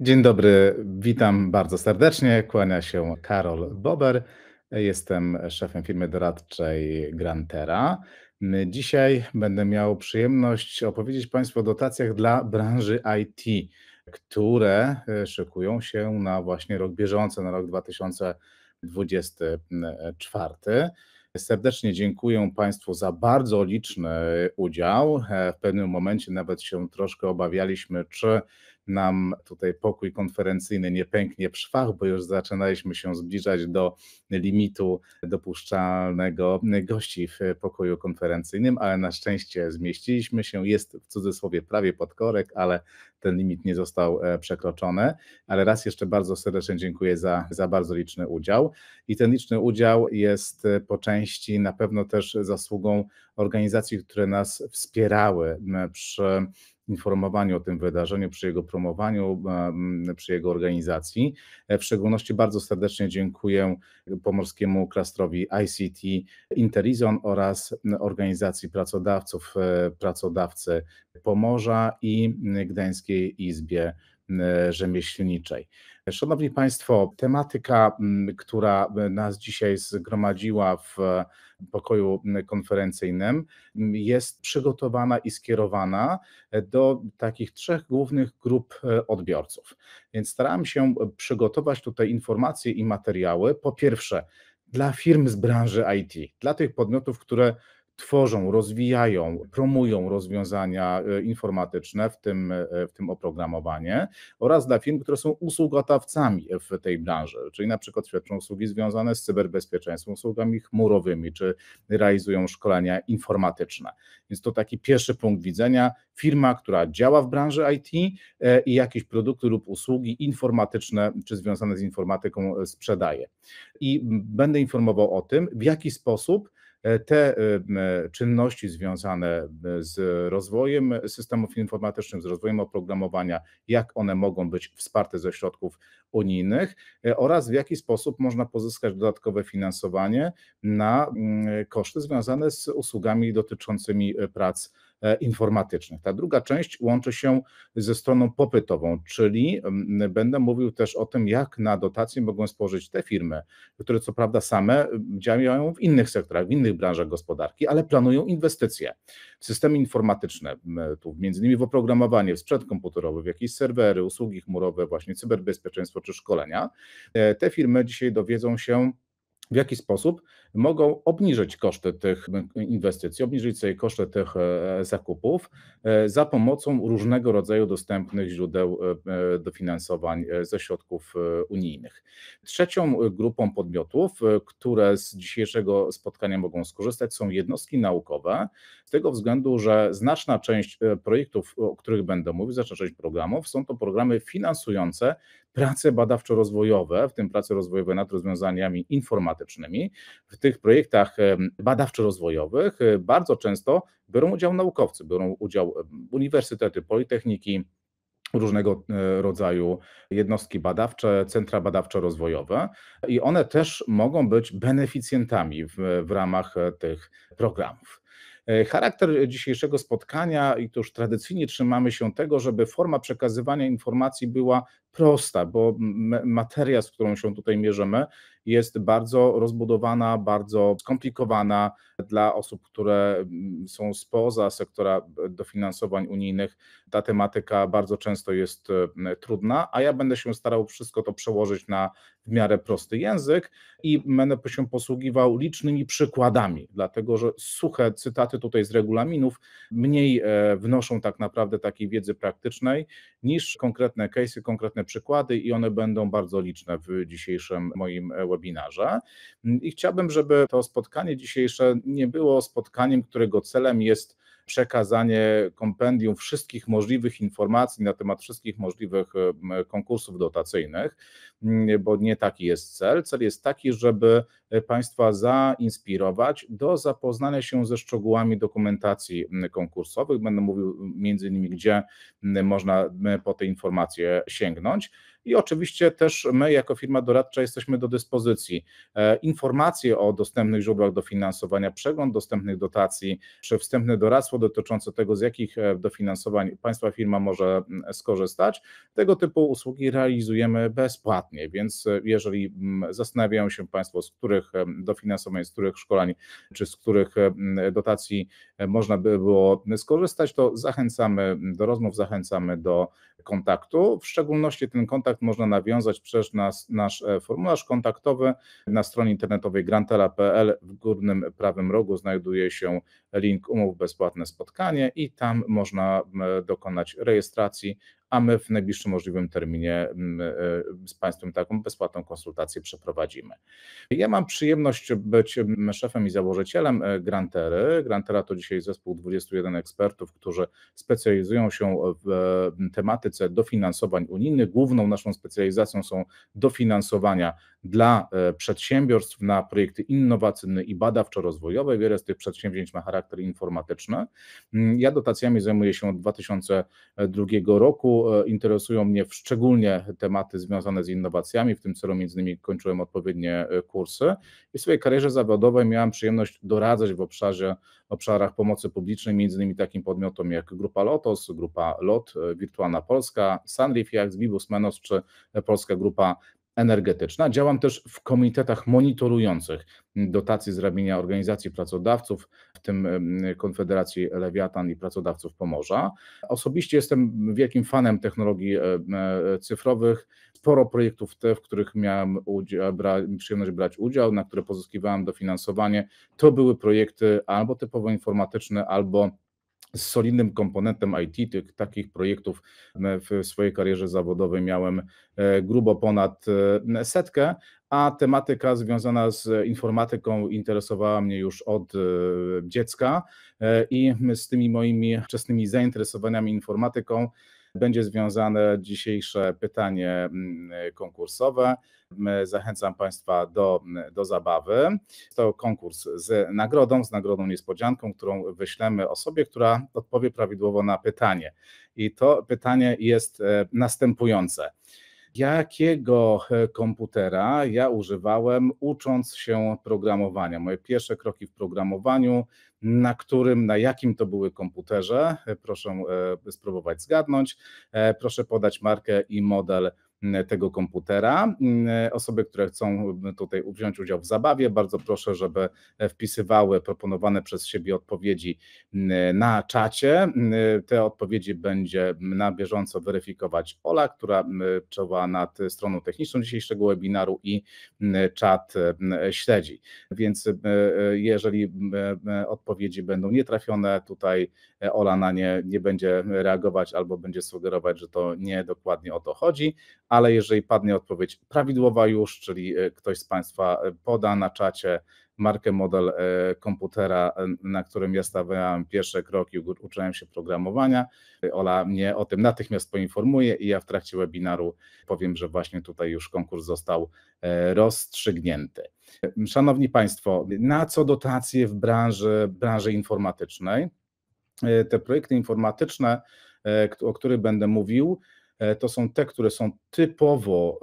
Dzień dobry, witam bardzo serdecznie. Kłania się Karol Bober. Jestem szefem firmy doradczej Grantera. Dzisiaj będę miał przyjemność opowiedzieć Państwu o dotacjach dla branży IT, które e, szykują się na właśnie rok bieżący, na rok 2024. Serdecznie dziękuję Państwu za bardzo liczny udział. E, w pewnym momencie nawet się troszkę obawialiśmy, czy nam tutaj pokój konferencyjny nie pęknie w szwach, bo już zaczynaliśmy się zbliżać do limitu dopuszczalnego gości w pokoju konferencyjnym, ale na szczęście zmieściliśmy się. Jest w cudzysłowie prawie pod korek, ale ten limit nie został e, przekroczony. Ale raz jeszcze bardzo serdecznie dziękuję za, za bardzo liczny udział. I ten liczny udział jest e, po części na pewno też zasługą organizacji, które nas wspierały przy informowaniu o tym wydarzeniu, przy jego promowaniu, e, przy jego organizacji. E, w szczególności bardzo serdecznie dziękuję pomorskiemu klastrowi ICT Interizon oraz organizacji pracodawców, e, pracodawcy Pomorza i Gdańskiej Izbie Rzemieślniczej. Szanowni Państwo, tematyka, mm, która e, nas dzisiaj zgromadziła w e, pokoju konferencyjnym, jest przygotowana i skierowana e, do takich trzech głównych grup odbiorców. Więc starałem się przygotować tutaj informacje i materiały. Po pierwsze, dla firm z branży IT, dla tych podmiotów, które tworzą, rozwijają, promują rozwiązania e, informatyczne, w tym, e, w tym oprogramowanie, oraz dla firm, które są usługodawcami w tej branży, czyli na przykład świadczą usługi związane z cyberbezpieczeństwem, usługami chmurowymi, czy realizują szkolenia informatyczne. Więc to taki pierwszy punkt widzenia. Firma, która działa w branży IT i e, jakieś produkty lub usługi informatyczne, czy związane z informatyką sprzedaje. I będę informował o tym, w jaki sposób E, te e, e, czynności związane z rozwojem systemów informatycznych, z rozwojem oprogramowania, jak one mogą być wsparte ze środków unijnych oraz w jaki sposób można pozyskać dodatkowe finansowanie na koszty związane z usługami dotyczącymi prac E, informatycznych. Ta druga część łączy się ze stroną popytową, czyli mm, będę mówił też o tym, jak na dotacje mogą spożyć te firmy, które co prawda same mm, działają w innych sektorach, w innych branżach gospodarki, ale planują inwestycje w systemy informatyczne, tu między innymi w oprogramowanie, w sprzęt komputerowy, w jakieś serwery, usługi chmurowe, właśnie cyberbezpieczeństwo czy szkolenia. E, te firmy dzisiaj dowiedzą się, w jaki sposób mogą obniżyć koszty tych inwestycji, obniżyć sobie koszty tych e, zakupów e, za pomocą różnego rodzaju dostępnych źródeł e, dofinansowań ze środków unijnych. Trzecią grupą podmiotów, które z dzisiejszego spotkania mogą skorzystać, są jednostki naukowe, z tego względu, że znaczna część projektów, o których będę mówił, znaczna część programów, są to programy finansujące prace badawczo-rozwojowe, w tym prace rozwojowe nad rozwiązaniami informatycznymi. W tych projektach badawczo-rozwojowych e, bardzo często biorą udział naukowcy, biorą udział uniwersytety, politechniki, różnego e, rodzaju jednostki badawcze, centra badawczo-rozwojowe i one też mogą być beneficjentami w, w ramach e, tych programów. E, charakter dzisiejszego spotkania, i to już tradycyjnie trzymamy się tego, żeby forma przekazywania informacji była prosta, bo materia, z którą się tutaj mierzymy, jest bardzo rozbudowana, bardzo skomplikowana dla osób, które mm, są spoza sektora e, dofinansowań unijnych. Ta tematyka bardzo często jest e, trudna, a ja będę się starał wszystko to przełożyć na w miarę prosty język i będę się posługiwał licznymi przykładami, dlatego że suche cytaty tutaj z regulaminów mniej e, wnoszą tak naprawdę takiej wiedzy praktycznej niż konkretne case'y, konkretne przykłady i one będą bardzo liczne w dzisiejszym moim webinarze webinarze. I chciałbym, żeby to spotkanie dzisiejsze nie było spotkaniem, którego celem jest przekazanie kompendium wszystkich możliwych informacji na temat wszystkich możliwych konkursów dotacyjnych, bo nie taki jest cel. Cel jest taki, żeby Państwa zainspirować do zapoznania się ze szczegółami dokumentacji konkursowych. Będę mówił między innymi, gdzie można po te informacje sięgnąć, i oczywiście też my jako firma doradcza jesteśmy do dyspozycji. E, informacje o dostępnych źródłach dofinansowania, przegląd dostępnych dotacji, czy wstępne doradztwo dotyczące tego, z jakich e, dofinansowań Państwa firma może mm, skorzystać, tego typu usługi realizujemy bezpłatnie, więc e, jeżeli mm, zastanawiają się Państwo, z których dofinansowań, z których szkoleń, czy z których mm, dotacji można by było skorzystać, to zachęcamy do rozmów, zachęcamy do kontaktu. W szczególności ten kontakt można nawiązać przez nas, nasz e, formularz kontaktowy. Na stronie internetowej grantela.pl w górnym prawym rogu znajduje się link umów bezpłatne spotkanie i tam można dokonać rejestracji, a my w najbliższym możliwym terminie e, z Państwem taką bezpłatną konsultację przeprowadzimy. Ja mam przyjemność być szefem i założycielem e, Grantery. Grantera to dzisiaj zespół 21 ekspertów, którzy specjalizują się w tematyce dofinansowań unijnych. Główną naszą specjalizacją są dofinansowania dla e, przedsiębiorstw na projekty innowacyjne i badawczo-rozwojowe. Wiele z tych przedsięwzięć ma charakter charakter informatyczny. Mm, ja dotacjami zajmuję się od 2002 roku. E, interesują mnie szczególnie tematy związane z innowacjami, w tym celu między innymi kończyłem odpowiednie e, kursy i w swojej karierze zawodowej miałem przyjemność doradzać w obszarze obszarach pomocy publicznej, między innymi takim podmiotom jak Grupa Lotos, Grupa LOT, e, Wirtualna Polska, Sunreef, jak Bibus Menos czy Polska Grupa energetyczna. Działam też w komitetach monitorujących dotacje z ramienia organizacji pracodawców, w tym Konfederacji Lewiatan i Pracodawców Pomorza. Osobiście jestem wielkim fanem technologii e, e, cyfrowych. Sporo projektów, te, w których miałem udział, bra, przyjemność brać udział, na które pozyskiwałem dofinansowanie, to były projekty albo typowo informatyczne, albo z solidnym komponentem IT. Tych, takich projektów e, w swojej karierze zawodowej miałem e, grubo ponad e, setkę, a tematyka związana z informatyką interesowała mnie już od dziecka i z tymi moimi wczesnymi zainteresowaniami informatyką będzie związane dzisiejsze pytanie mm, konkursowe. Zachęcam Państwa do, mm, do zabawy. To konkurs z nagrodą, z nagrodą niespodzianką, którą wyślemy osobie, która odpowie prawidłowo na pytanie. I to pytanie jest e, następujące jakiego e, komputera ja używałem ucząc się programowania. Moje pierwsze kroki w programowaniu na którym, na jakim to były komputerze. E, proszę e, spróbować zgadnąć. E, proszę podać markę i model E, tego komputera. E, osoby, które chcą e, tutaj wziąć udział w zabawie, bardzo proszę, żeby wpisywały proponowane przez siebie odpowiedzi na czacie. Te odpowiedzi będzie na bieżąco weryfikować Ola, która czuwa nad stroną techniczną dzisiejszego webinaru i czat śledzi. Więc jeżeli odpowiedzi będą nietrafione, tutaj Ola na nie nie będzie reagować albo będzie sugerować, że to nie dokładnie o to chodzi, ale jeżeli padnie odpowiedź prawidłowa już, czyli e, ktoś z Państwa e, poda na czacie markę, model e, komputera, na którym ja stawiałem pierwsze kroki, uczyłem się programowania. Ola mnie o tym natychmiast poinformuje i ja w trakcie webinaru powiem, że właśnie tutaj już konkurs został rozstrzygnięty. Szanowni Państwo, na co dotacje w branży, branży informatycznej? E, te projekty informatyczne, e, o których będę mówił, e, to są te, które są typowo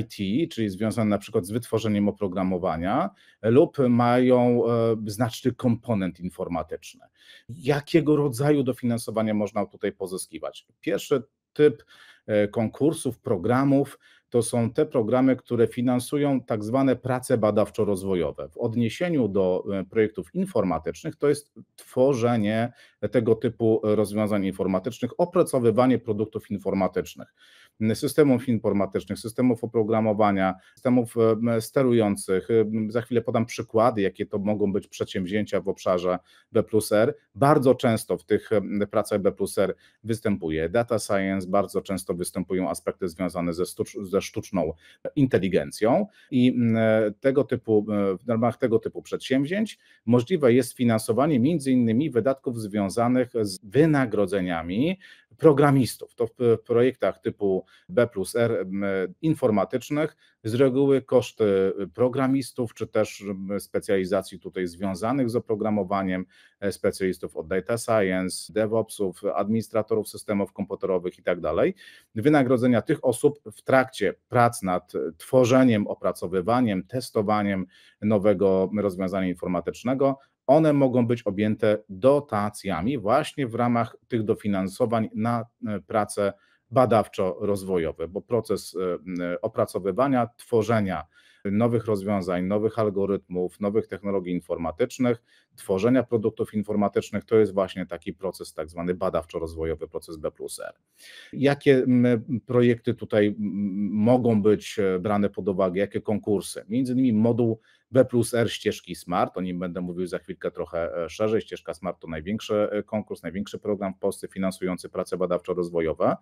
IT, czyli związane na przykład z wytworzeniem oprogramowania, lub mają znaczny komponent informatyczny. Jakiego rodzaju dofinansowania można tutaj pozyskiwać? Pierwszy typ konkursów, programów to są te programy, które finansują tak zwane prace badawczo-rozwojowe. W odniesieniu do e, projektów informatycznych to jest tworzenie tego typu e, rozwiązań informatycznych, opracowywanie produktów informatycznych systemów informatycznych, systemów oprogramowania, systemów sterujących. Za chwilę podam przykłady, jakie to mogą być przedsięwzięcia w obszarze B Bardzo często w tych pracach B występuje data science, bardzo często występują aspekty związane ze, stucz, ze sztuczną inteligencją i tego typu, e, w ramach tego typu przedsięwzięć możliwe jest finansowanie między innymi wydatków związanych z wynagrodzeniami programistów. To e, w projektach typu B plus R e, informatycznych z reguły koszty e, programistów, czy też specjalizacji tutaj związanych z oprogramowaniem, specjalistów od data science, DevOpsów, administratorów systemów komputerowych i tak dalej. Wynagrodzenia tych osób w trakcie prac nad tworzeniem, opracowywaniem, testowaniem nowego rozwiązania informatycznego one mogą być objęte dotacjami właśnie w ramach tych dofinansowań na e, prace badawczo-rozwojowe, bo proces e, e, opracowywania, tworzenia nowych rozwiązań, nowych algorytmów, nowych technologii informatycznych, tworzenia produktów informatycznych, to jest właśnie taki proces tak zwany badawczo-rozwojowy, proces B Jakie mm, projekty tutaj mm, mogą być e, brane pod uwagę, jakie konkursy? Między innymi moduł B plus R ścieżki Smart, o nim będę mówił za chwilkę trochę e, szerzej. Ścieżka Smart to największy e, konkurs, największy program w Polsce finansujący prace badawczo-rozwojowe.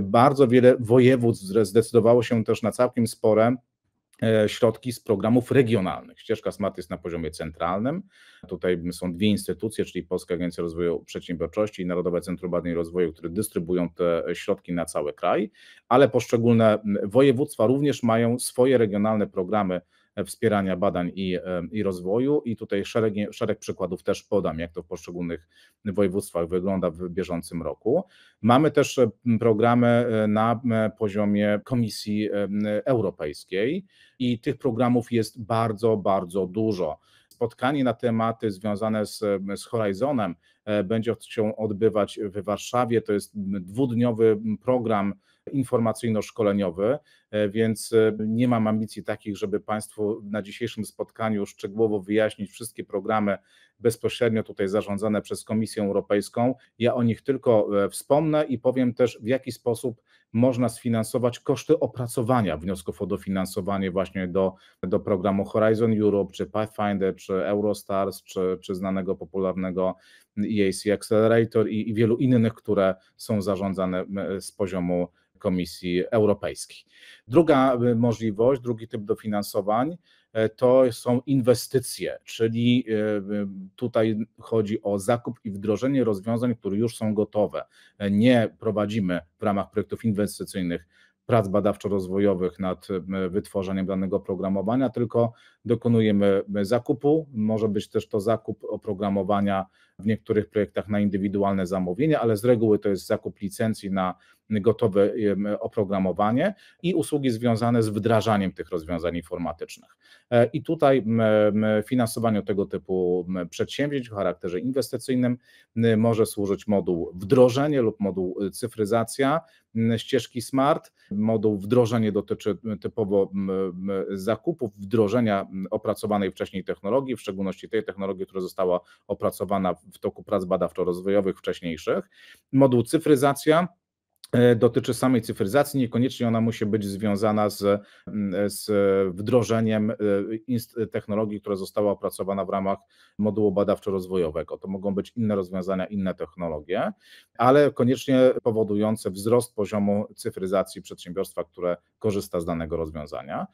Bardzo wiele województw zdecydowało się też na całkiem spore E, środki z programów regionalnych. Ścieżka SMART jest na poziomie centralnym. Tutaj są dwie instytucje, czyli Polska Agencja Rozwoju Przedsiębiorczości i Narodowe Centrum Badań i Rozwoju, które dystrybują te środki na cały kraj, ale poszczególne województwa również mają swoje regionalne programy wspierania badań i, e, i rozwoju. I tutaj szereg, szereg przykładów też podam, jak to w poszczególnych województwach wygląda w bieżącym roku. Mamy też e, programy e, na poziomie Komisji Europejskiej i tych programów jest bardzo, bardzo dużo spotkanie na tematy związane z, z Horizonem będzie się odbywać w Warszawie. To jest dwudniowy program informacyjno-szkoleniowy, E, więc e, nie mam ambicji takich, żeby Państwu na dzisiejszym spotkaniu szczegółowo wyjaśnić wszystkie programy bezpośrednio tutaj zarządzane przez Komisję Europejską. Ja o nich tylko e, wspomnę i powiem też, w jaki sposób można sfinansować koszty opracowania wniosków o dofinansowanie właśnie do, do programu Horizon Europe, czy Pathfinder, czy Eurostars, czy, czy znanego popularnego EAC Accelerator i, i wielu innych, które są zarządzane z poziomu Komisji Europejskiej. Druga y, możliwość, drugi typ dofinansowań e, to są inwestycje, czyli e, tutaj chodzi o zakup i wdrożenie rozwiązań, które już są gotowe. E, nie prowadzimy w ramach projektów inwestycyjnych prac badawczo-rozwojowych nad wytworzeniem danego programowania, tylko dokonujemy zakupu. Może być też to zakup oprogramowania w niektórych projektach na indywidualne zamówienie, ale z reguły to jest zakup licencji na gotowe oprogramowanie i usługi związane z wdrażaniem tych rozwiązań informatycznych. E, I tutaj finansowaniu tego typu przedsięwzięć o charakterze inwestycyjnym może służyć moduł wdrożenie lub moduł e, cyfryzacja ścieżki smart. Moduł wdrożenie dotyczy typowo zakupów, wdrożenia opracowanej wcześniej technologii, w szczególności tej technologii, która została opracowana w toku prac badawczo-rozwojowych wcześniejszych. Moduł cyfryzacja, E, dotyczy samej cyfryzacji, niekoniecznie ona musi być związana z, mm, e, z wdrożeniem e, technologii, która została opracowana w ramach modułu badawczo-rozwojowego. To mogą być inne rozwiązania, inne technologie, ale koniecznie powodujące wzrost poziomu cyfryzacji przedsiębiorstwa, które korzysta z danego rozwiązania.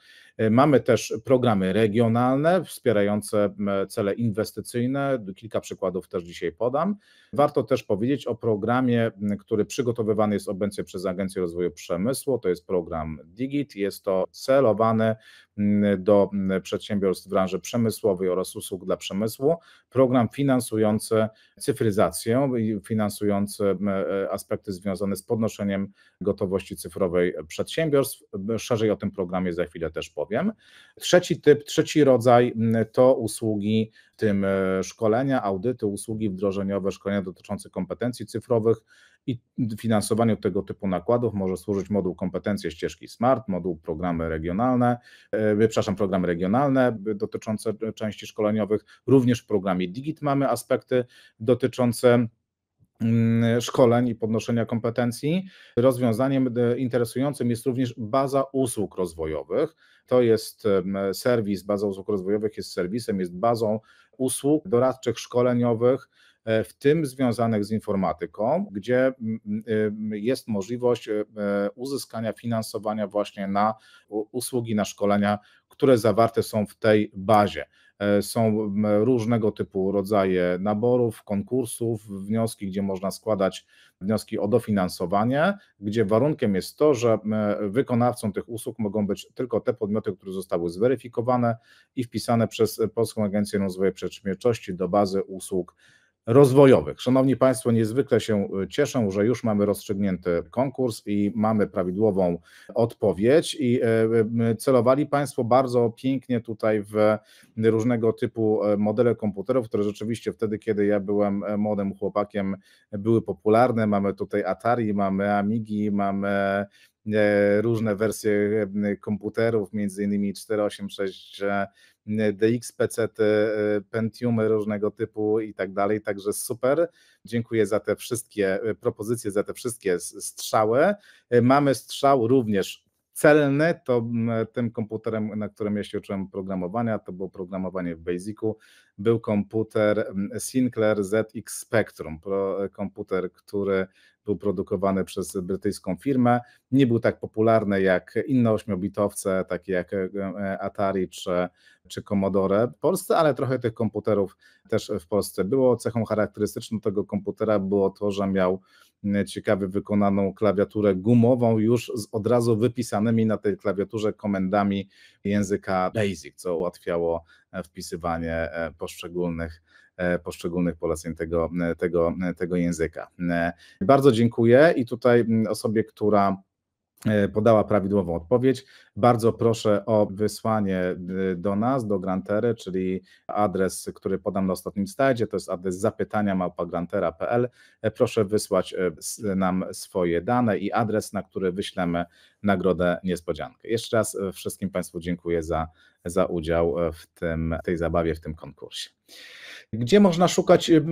Mamy też programy regionalne wspierające cele inwestycyjne. Kilka przykładów też dzisiaj podam. Warto też powiedzieć o programie, który przygotowywany jest obecnie subwencję przez Agencję Rozwoju Przemysłu, to jest program Digit, jest to celowane mm, do mm, przedsiębiorstw w branży przemysłowej oraz usług dla przemysłu, program finansujący cyfryzację finansujący mm, e, aspekty związane z podnoszeniem gotowości cyfrowej przedsiębiorstw. Szerzej o tym programie za chwilę też powiem. Trzeci typ, trzeci rodzaj to usługi, w tym e, szkolenia, audyty, usługi wdrożeniowe, szkolenia dotyczące kompetencji cyfrowych, i finansowaniu tego typu nakładów może służyć moduł kompetencje ścieżki SMART, moduł programy regionalne, e, przepraszam, programy regionalne dotyczące części szkoleniowych. Również w programie DIGIT mamy aspekty dotyczące mm, szkoleń i podnoszenia kompetencji. Rozwiązaniem e, interesującym jest również baza usług rozwojowych. To jest serwis, baza usług rozwojowych jest serwisem, jest bazą usług doradczych, szkoleniowych, E, w tym związanych z informatyką, gdzie e, jest możliwość e, uzyskania finansowania właśnie na usługi, na szkolenia, które zawarte są w tej bazie. Są różnego typu rodzaje naborów, konkursów, wnioski, gdzie można składać wnioski o dofinansowanie, gdzie warunkiem jest to, że wykonawcą tych usług mogą być tylko te podmioty, które zostały zweryfikowane i wpisane przez Polską Agencję Rozwoju Przedsiębiorczości do bazy usług rozwojowych. Szanowni Państwo, niezwykle się e, cieszę, że już mamy rozstrzygnięty konkurs i mamy prawidłową odpowiedź. I e, e, celowali Państwo bardzo pięknie tutaj w różnego typu modele komputerów, które rzeczywiście wtedy, kiedy ja byłem młodym chłopakiem, były popularne. Mamy tutaj Atari, mamy Amigi, mamy różne wersje komputerów, między innymi 486 PC, e, Pentiumy różnego typu i tak dalej. Także super. Dziękuję za te wszystkie e, propozycje, za te wszystkie strzały. E, mamy strzał również celny, to tym komputerem, na którym ja się uczyłem programowania, to było programowanie w Basicu, był komputer Sinclair ZX Spectrum, komputer, który był produkowany przez brytyjską firmę. Nie był tak popularny jak inne ośmiobitowce, takie jak e, e, Atari czy, czy Commodore w Polsce, ale trochę tych komputerów też w Polsce było. Cechą charakterystyczną tego komputera było to, że miał mm, ciekawie wykonaną klawiaturę gumową, już z od razu wypisanymi na tej klawiaturze komendami języka BASIC, co ułatwiało e, wpisywanie poszczególnych E, poszczególnych poleceń tego, e, tego, e, tego języka. Bardzo dziękuję i tutaj osobie, która podała prawidłową odpowiedź. Bardzo proszę o wysłanie do nas, do Grantery, czyli adres, który podam na ostatnim slajdzie, to jest adres zapytania małpagrantera.pl. Proszę wysłać nam swoje dane i adres, na który wyślemy nagrodę niespodziankę. Jeszcze raz wszystkim Państwu dziękuję za za udział e, w tym, tej zabawie, w tym konkursie. Gdzie można szukać e, e,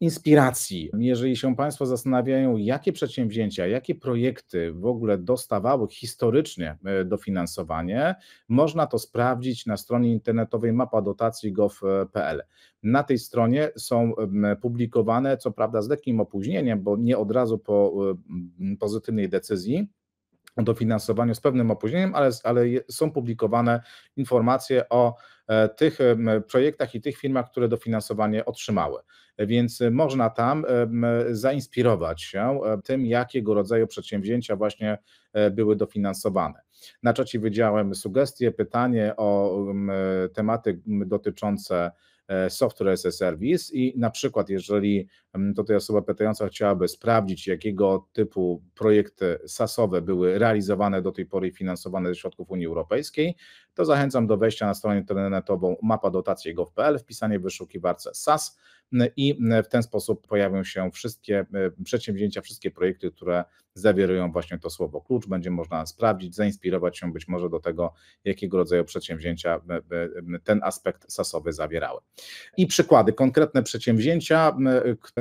inspiracji? Jeżeli się Państwo zastanawiają, jakie przedsięwzięcia, jakie projekty w ogóle dostawały historycznie dofinansowanie, można to sprawdzić na stronie internetowej Mapa gov.pl. Na tej stronie są publikowane, co prawda z lekkim opóźnieniem, bo nie od razu po pozytywnej decyzji, dofinansowaniu z pewnym opóźnieniem, ale, ale są publikowane informacje o e, tych projektach i tych firmach, które dofinansowanie otrzymały. Więc można tam e, zainspirować się e, tym, jakiego rodzaju przedsięwzięcia właśnie były dofinansowane. Na czacie wydziałem sugestie, pytanie o tematy dotyczące software as a service i na przykład jeżeli Tutaj osoba pytająca chciałaby sprawdzić, jakiego typu projekty sasowe były realizowane do tej pory i finansowane ze środków Unii Europejskiej, to zachęcam do wejścia na stronę internetową mapadotacje.gov.pl, wpisanie w wyszukiwarce SAS i w ten sposób pojawią się wszystkie przedsięwzięcia, wszystkie projekty, które zawierają właśnie to słowo klucz. Będzie można sprawdzić, zainspirować się być może do tego, jakiego rodzaju przedsięwzięcia ten aspekt sasowy zawierały. I przykłady, konkretne przedsięwzięcia,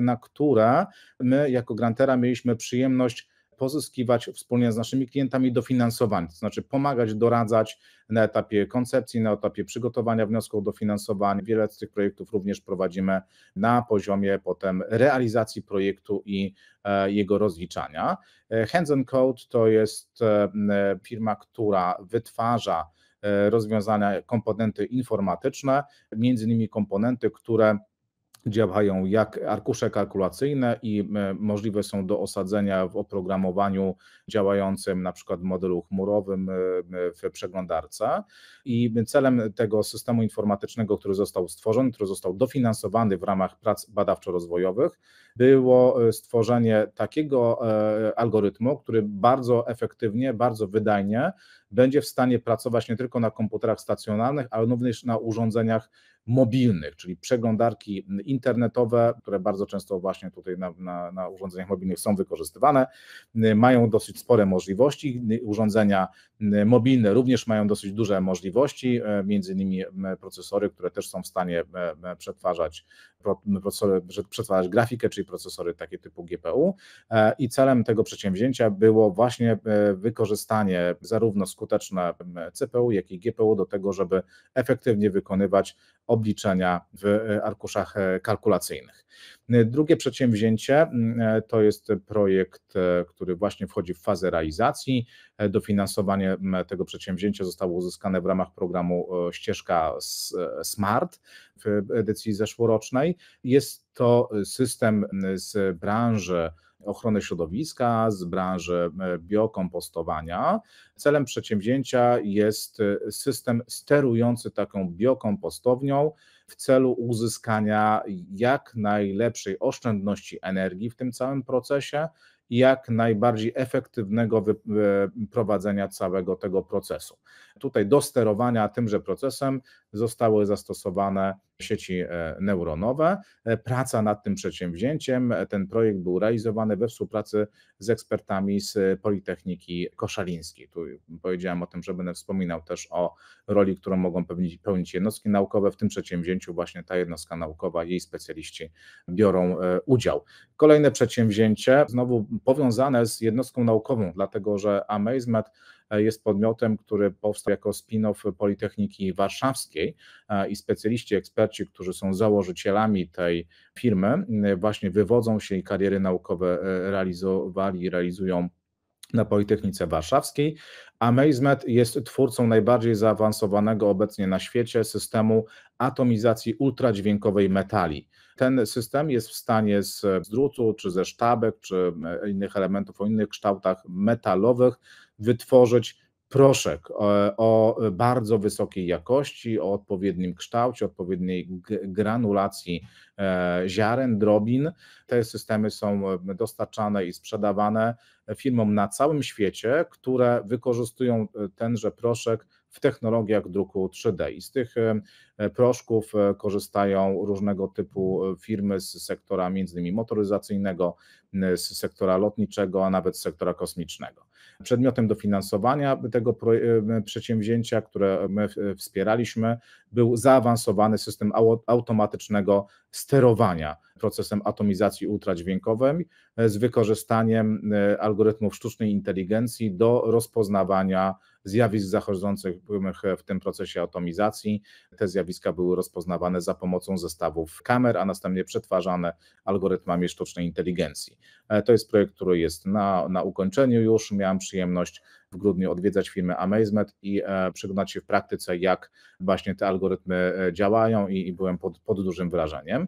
na które my jako grantera mieliśmy przyjemność pozyskiwać wspólnie z naszymi klientami dofinansowanie, to znaczy pomagać, doradzać na etapie koncepcji, na etapie przygotowania wniosków do Wiele z tych projektów również prowadzimy na poziomie potem realizacji projektu i e, jego rozliczania. E, Hands Code to jest e, firma, która wytwarza rozwiązania, komponenty informatyczne, między innymi komponenty, które działają jak arkusze kalkulacyjne i e, możliwe są do osadzenia w oprogramowaniu działającym na przykład w modelu chmurowym e, w przeglądarce i celem tego systemu informatycznego, który został stworzony, który został dofinansowany w ramach prac badawczo-rozwojowych było e, stworzenie takiego algorytmu, który bardzo efektywnie, bardzo wydajnie będzie w stanie pracować nie tylko na komputerach stacjonarnych, ale również na urządzeniach mobilnych, czyli przeglądarki internetowe, które bardzo często właśnie tutaj na, na, na urządzeniach mobilnych są wykorzystywane, mają dosyć spore możliwości. Urządzenia mobilne również mają dosyć duże możliwości, e, między innymi procesory, które też są w stanie przetwarzać, przetwarzać grafikę, czyli procesory takie typu GPU. E, I celem tego przedsięwzięcia było właśnie e, wykorzystanie zarówno skuteczne CPU, jak i GPU do tego, żeby efektywnie wykonywać obliczenia w e, arkuszach e, kalkulacyjnych. E, drugie przedsięwzięcie to jest projekt, który właśnie wchodzi w fazę realizacji. Dofinansowanie tego przedsięwzięcia zostało uzyskane w ramach programu Ścieżka Smart w edycji zeszłorocznej. Jest to system z branży ochrony środowiska, z branży e, biokompostowania. Celem przedsięwzięcia jest e, system sterujący taką biokompostownią w celu uzyskania jak najlepszej oszczędności energii w tym całym procesie jak najbardziej efektywnego e, prowadzenia całego tego procesu. Tutaj do sterowania tymże procesem zostały zastosowane sieci e, neuronowe. E, praca nad tym przedsięwzięciem, e, ten projekt był realizowany we współpracy z ekspertami z Politechniki Koszalińskiej. Tu powiedziałem o tym, że będę wspominał też o roli, którą mogą pełnić, pełnić jednostki naukowe. W tym przedsięwzięciu właśnie ta jednostka naukowa, jej specjaliści biorą udział. Kolejne przedsięwzięcie, znowu powiązane z jednostką naukową, dlatego że Amazement E, jest podmiotem, który powstał jako spin-off Politechniki Warszawskiej e, i specjaliści, eksperci, którzy są założycielami tej firmy, e, właśnie wywodzą się i kariery naukowe realizowali, realizują na Politechnice Warszawskiej, a jest twórcą najbardziej zaawansowanego obecnie na świecie systemu atomizacji ultradźwiękowej metali. Ten system jest w stanie z drutu, czy ze sztabek, czy innych elementów o innych kształtach metalowych wytworzyć proszek e, o bardzo wysokiej jakości, o odpowiednim kształcie, odpowiedniej granulacji e, ziaren, drobin. Te systemy są e, dostarczane i sprzedawane firmom na całym świecie, które wykorzystują tenże proszek w technologiach druku 3D. I z tych proszków korzystają różnego typu firmy z sektora między innymi motoryzacyjnego, z sektora lotniczego, a nawet z sektora kosmicznego. Przedmiotem dofinansowania tego przedsięwzięcia, które my wspieraliśmy, był zaawansowany system automatycznego sterowania procesem atomizacji ultradźwiękowej z wykorzystaniem e, algorytmów sztucznej inteligencji do rozpoznawania zjawisk zachodzących w tym procesie atomizacji. Te zjawiska były rozpoznawane za pomocą zestawów kamer, a następnie przetwarzane algorytmami sztucznej inteligencji. E, to jest projekt, który jest na, na ukończeniu już. Miałem przyjemność w grudniu odwiedzać firmę Amazement i e, przeglądać się w praktyce, jak właśnie te algorytmy e, działają i, i byłem pod, pod dużym wrażeniem.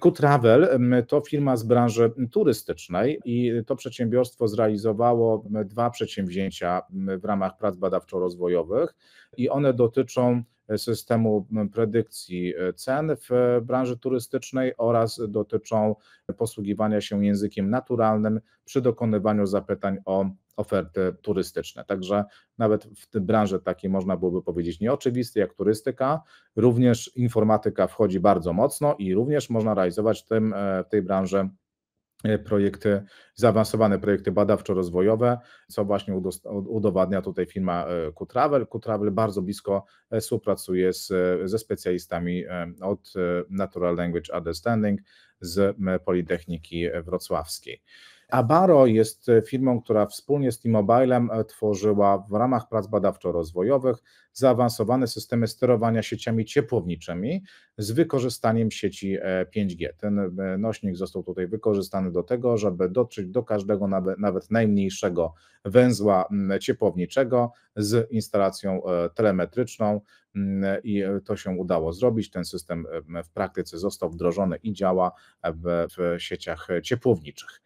Q-Travel to firma z branży turystycznej i to przedsiębiorstwo zrealizowało dwa przedsięwzięcia w ramach prac badawczo-rozwojowych i one dotyczą e, systemu predykcji e, cen w e, branży turystycznej oraz dotyczą posługiwania się językiem naturalnym przy dokonywaniu zapytań o oferty turystyczne. Także nawet w tej branży takiej można byłoby powiedzieć nieoczywisty, jak turystyka, również informatyka wchodzi bardzo mocno i również można realizować w, tym, w tej branży E, projekty, zaawansowane projekty badawczo-rozwojowe, co właśnie udowadnia tutaj firma Kutravel. E, Kutravel bardzo blisko e, współpracuje z, ze specjalistami od Natural Language Understanding z Politechniki Wrocławskiej. Abaro jest e, firmą, która wspólnie z T-Mobilem e, tworzyła w ramach prac badawczo-rozwojowych zaawansowane systemy sterowania sieciami ciepłowniczymi z wykorzystaniem sieci 5G. E, Ten nośnik został tutaj wykorzystany do tego, żeby dotrzeć do każdego nawet najmniejszego węzła ciepłowniczego z instalacją telemetryczną i to się udało zrobić. Ten system w praktyce został wdrożony i działa w sieciach ciepłowniczych.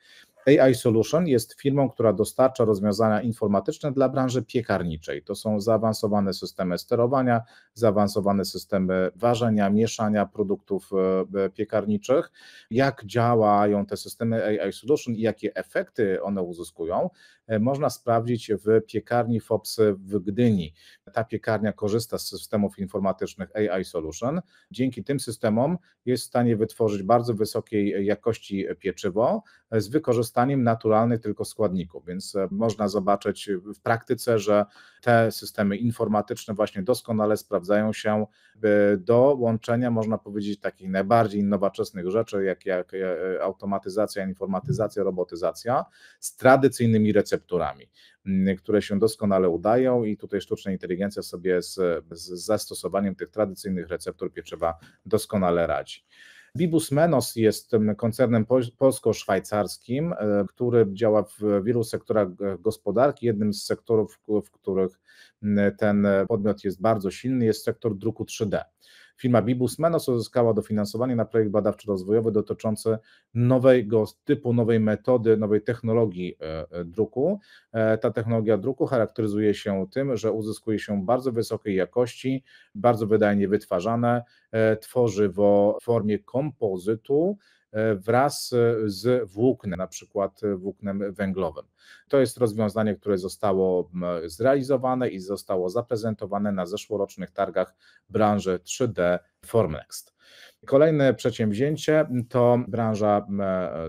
AI Solution jest firmą, która dostarcza rozwiązania informatyczne dla branży piekarniczej. To są zaawansowane systemy sterowania, zaawansowane systemy ważenia, mieszania produktów e, e, piekarniczych. Jak działają te systemy AI Solution i jakie efekty one uzyskują, E, można sprawdzić w piekarni FOPS w Gdyni. Ta piekarnia korzysta z systemów informatycznych AI Solution. Dzięki tym systemom jest w stanie wytworzyć bardzo wysokiej jakości pieczywo e, z wykorzystaniem naturalnych tylko składników, więc e, można zobaczyć w praktyce, że te systemy informatyczne właśnie doskonale sprawdzają się do łączenia, można powiedzieć, takich najbardziej nowoczesnych rzeczy, jak, jak automatyzacja, informatyzacja, robotyzacja z tradycyjnymi receptami recepturami, które się doskonale udają i tutaj sztuczna inteligencja sobie z, z zastosowaniem tych tradycyjnych receptur pieczywa doskonale radzi. Bibus Menos jest koncernem polsko-szwajcarskim, e, który działa w wielu sektorach e, gospodarki. Jednym z sektorów, w których ten podmiot jest bardzo silny, jest sektor druku 3D. Firma Bibus Menos uzyskała dofinansowanie na projekt badawczo-rozwojowy dotyczący nowego typu, nowej metody, nowej technologii e, e, druku. E, ta technologia druku charakteryzuje się tym, że uzyskuje się bardzo wysokiej jakości, bardzo wydajnie wytwarzane tworzywo w formie kompozytu, E, wraz e, z włóknem, na przykład e, włóknem węglowym. To jest rozwiązanie, które zostało zrealizowane i zostało zaprezentowane na zeszłorocznych targach branży 3D Formnext. Kolejne przedsięwzięcie to branża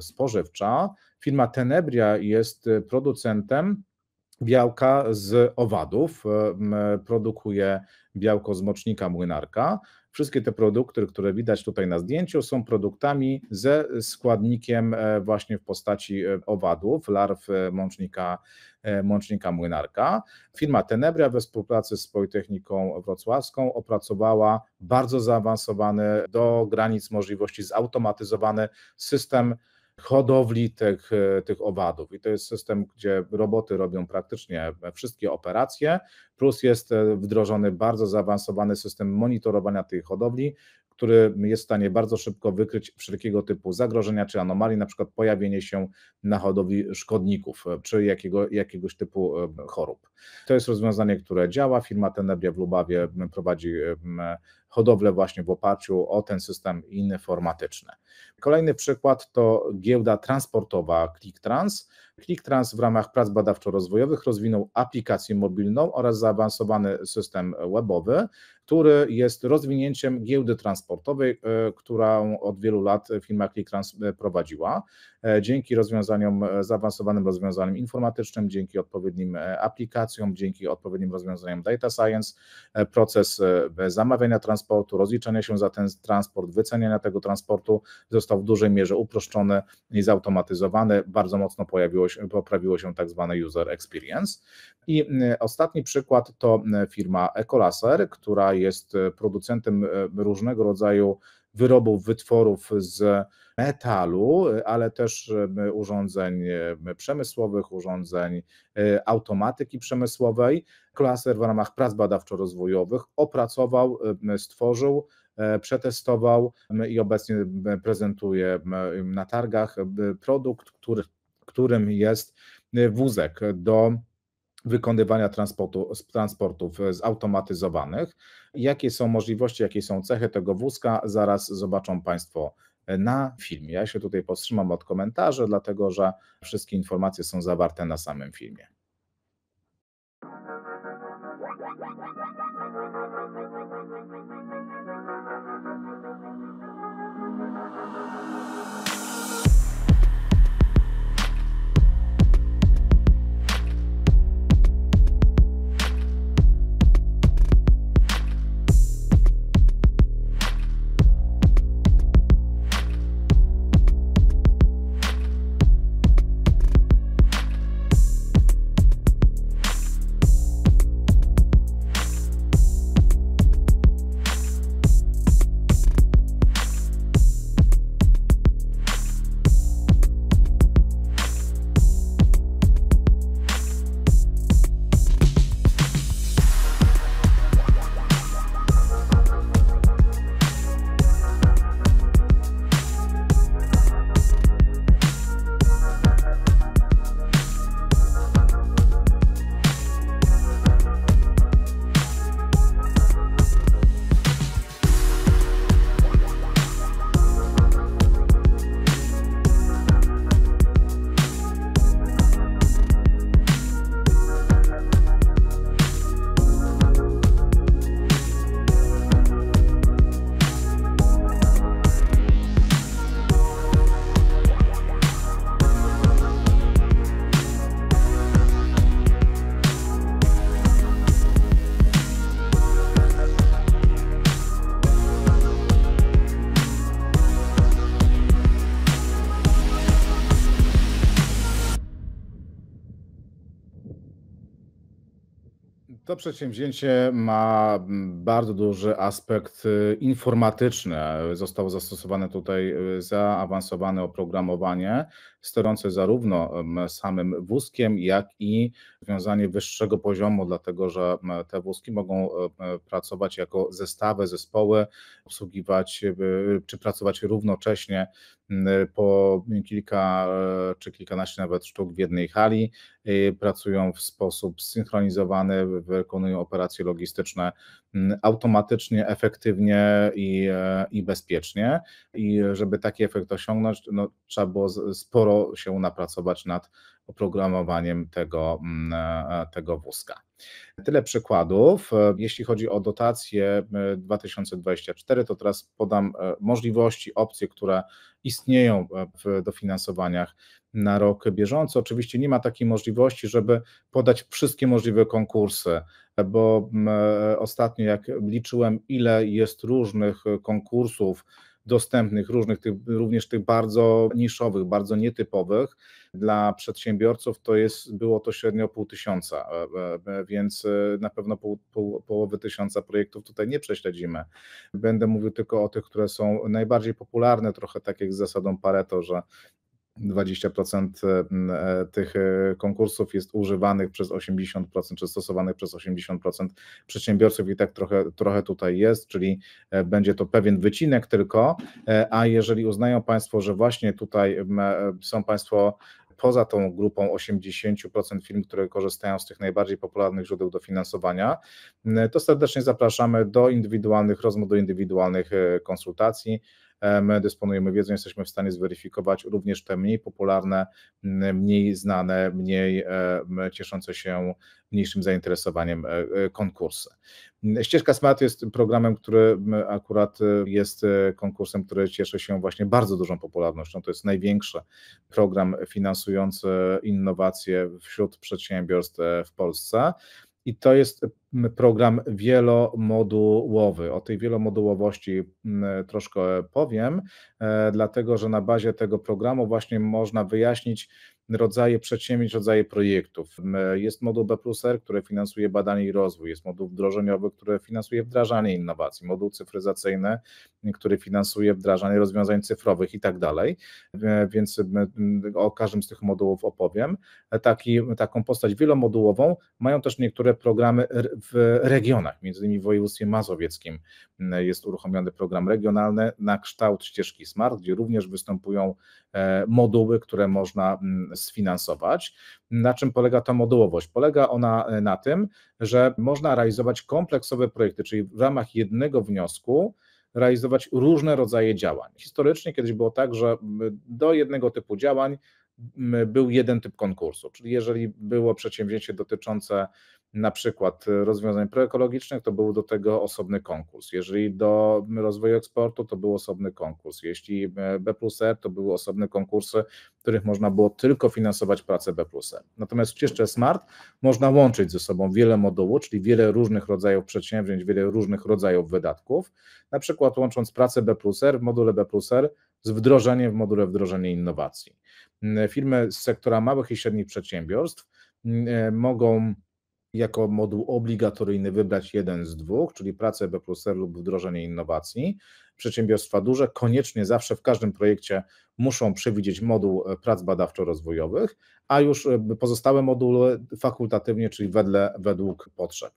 spożywcza. Firma Tenebria jest producentem białka z owadów, produkuje białko z mocznika młynarka. Wszystkie te produkty, które widać tutaj na zdjęciu, są produktami ze składnikiem e, właśnie w postaci e, owadów, larw e, mącznika, mącznika młynarka. Firma Tenebria we współpracy z Politechniką Wrocławską opracowała bardzo zaawansowany do granic możliwości zautomatyzowany system hodowli tych, e, tych owadów. I to jest system, gdzie roboty robią praktycznie wszystkie operacje, plus jest e, wdrożony bardzo zaawansowany system monitorowania tej hodowli, który jest w stanie bardzo szybko wykryć wszelkiego typu zagrożenia czy anomalii, na przykład pojawienie się na hodowli szkodników e, czy jakiego, jakiegoś typu chorób. To jest rozwiązanie, które działa. Firma Tenebria w Lubawie prowadzi hodowlę właśnie w oparciu o ten system informatyczny. Kolejny przykład to giełda transportowa ClickTrans. ClickTrans w ramach prac badawczo-rozwojowych rozwinął aplikację mobilną oraz zaawansowany system webowy, który jest rozwinięciem giełdy transportowej, e, którą od wielu lat firma ClickTrans e, prowadziła. E, dzięki rozwiązaniom, e, zaawansowanym rozwiązaniom informatycznym, dzięki odpowiednim e, aplikacjom, dzięki odpowiednim rozwiązaniom data science, proces zamawiania transportu, rozliczania się za ten transport, wyceniania tego transportu został w dużej mierze uproszczony i zautomatyzowany. Bardzo mocno pojawiło się, poprawiło się tak zwane user experience. I ostatni przykład to firma Ecolaser, która jest producentem różnego rodzaju wyrobów, wytworów z metalu, e, ale też e, urządzeń e, przemysłowych, urządzeń automatyki przemysłowej. Klaser w ramach prac badawczo-rozwojowych opracował, stworzył przetestował i obecnie prezentuje na targach produkt, który, którym jest wózek do wykonywania transportu, transportów zautomatyzowanych. Jakie są możliwości, jakie są cechy tego wózka, zaraz zobaczą Państwo na filmie. Ja się tutaj powstrzymam od komentarzy, dlatego że wszystkie informacje są zawarte na samym filmie. przedsięwzięcie ma mm, bardzo duży aspekt y, informatyczny. Zostało zastosowane tutaj y, zaawansowane oprogramowanie, sterujące zarówno samym wózkiem, jak i wiązanie wyższego poziomu, dlatego że te wózki mogą pracować jako zestawy, zespoły, obsługiwać e, czy pracować równocześnie po kilka e, czy kilkanaście nawet sztuk w jednej hali, e, pracują w sposób zsynchronizowany, wykonują operacje logistyczne automatycznie, efektywnie i, i bezpiecznie. I żeby taki efekt osiągnąć, no, trzeba było sporo sporo się napracować nad oprogramowaniem tego, mm, e, tego wózka. Tyle przykładów. E, jeśli chodzi o dotacje 2024, e, to teraz podam możliwości, opcje, które istnieją w dofinansowaniach na rok bieżący. Oczywiście nie ma takiej możliwości, żeby podać wszystkie możliwe konkursy, bo mm, ostatnio jak liczyłem, ile jest różnych konkursów, dostępnych, różnych, tych, również tych bardzo niszowych, bardzo nietypowych. Dla przedsiębiorców to jest, było to średnio pół tysiąca, e, e, e, więc na pewno pół, pół, połowy tysiąca projektów tutaj nie prześledzimy. Będę mówił tylko o tych, które są najbardziej popularne, trochę tak jak z zasadą Pareto, że 20% mm, e, tych e, konkursów jest używanych przez 80% czy stosowanych przez 80% przedsiębiorców i tak trochę, trochę tutaj jest, czyli e, będzie to pewien wycinek tylko, a jeżeli uznają Państwo, że właśnie tutaj są Państwo poza tą grupą 80% firm, które korzystają z tych najbardziej popularnych źródeł dofinansowania, to serdecznie zapraszamy do indywidualnych rozmów, do indywidualnych konsultacji. E, my dysponujemy wiedzą, jesteśmy w stanie zweryfikować również te mniej popularne, mniej znane, mniej e, cieszące się mniejszym zainteresowaniem e, konkursy. Ścieżka Smart jest programem, który akurat jest konkursem, który cieszy się właśnie bardzo dużą popularnością. To jest największy program finansujący innowacje wśród przedsiębiorstw w Polsce. I to jest mm, program wielomodułowy. O tej wielomodułowości mm, troszkę powiem, e, dlatego że na bazie tego programu właśnie można wyjaśnić, rodzaje przedsięwzięć, rodzaje projektów. Jest moduł B plus R, który finansuje badanie i rozwój, jest moduł wdrożeniowy, który finansuje wdrażanie innowacji, moduł cyfryzacyjny, który finansuje wdrażanie rozwiązań cyfrowych i tak dalej. Więc o każdym z tych modułów opowiem. Taki, taką postać wielomodułową mają też niektóre programy w regionach, między innymi w województwie mazowieckim jest uruchomiony program regionalny na kształt ścieżki SMART, gdzie również występują e, moduły, które można sfinansować. Na czym polega ta modułowość? Polega ona e, na tym, że można realizować kompleksowe projekty, czyli w ramach jednego wniosku realizować różne rodzaje działań. Historycznie kiedyś było tak, że do jednego typu działań był jeden typ konkursu, czyli jeżeli było przedsięwzięcie dotyczące na przykład y, rozwiązań proekologicznych, to był do tego osobny konkurs. Jeżeli do rozwoju eksportu, to był osobny konkurs. Jeśli y, B plus R, e, to były osobne konkursy, w których można było tylko finansować pracę B plus R. E. Natomiast w ścieżce Smart można łączyć ze sobą wiele modułów, czyli wiele różnych rodzajów przedsięwzięć, wiele różnych rodzajów wydatków. Na przykład łącząc pracę B plus R w module B plus R z wdrożeniem w module wdrożenie innowacji. Y, firmy z sektora małych i średnich przedsiębiorstw mogą jako moduł obligatoryjny wybrać jeden z dwóch, czyli pracę B plus R lub wdrożenie innowacji. Przedsiębiorstwa duże koniecznie zawsze w każdym projekcie muszą przewidzieć moduł e, prac badawczo-rozwojowych, a już e, pozostałe moduły fakultatywnie, czyli wedle, według potrzeb.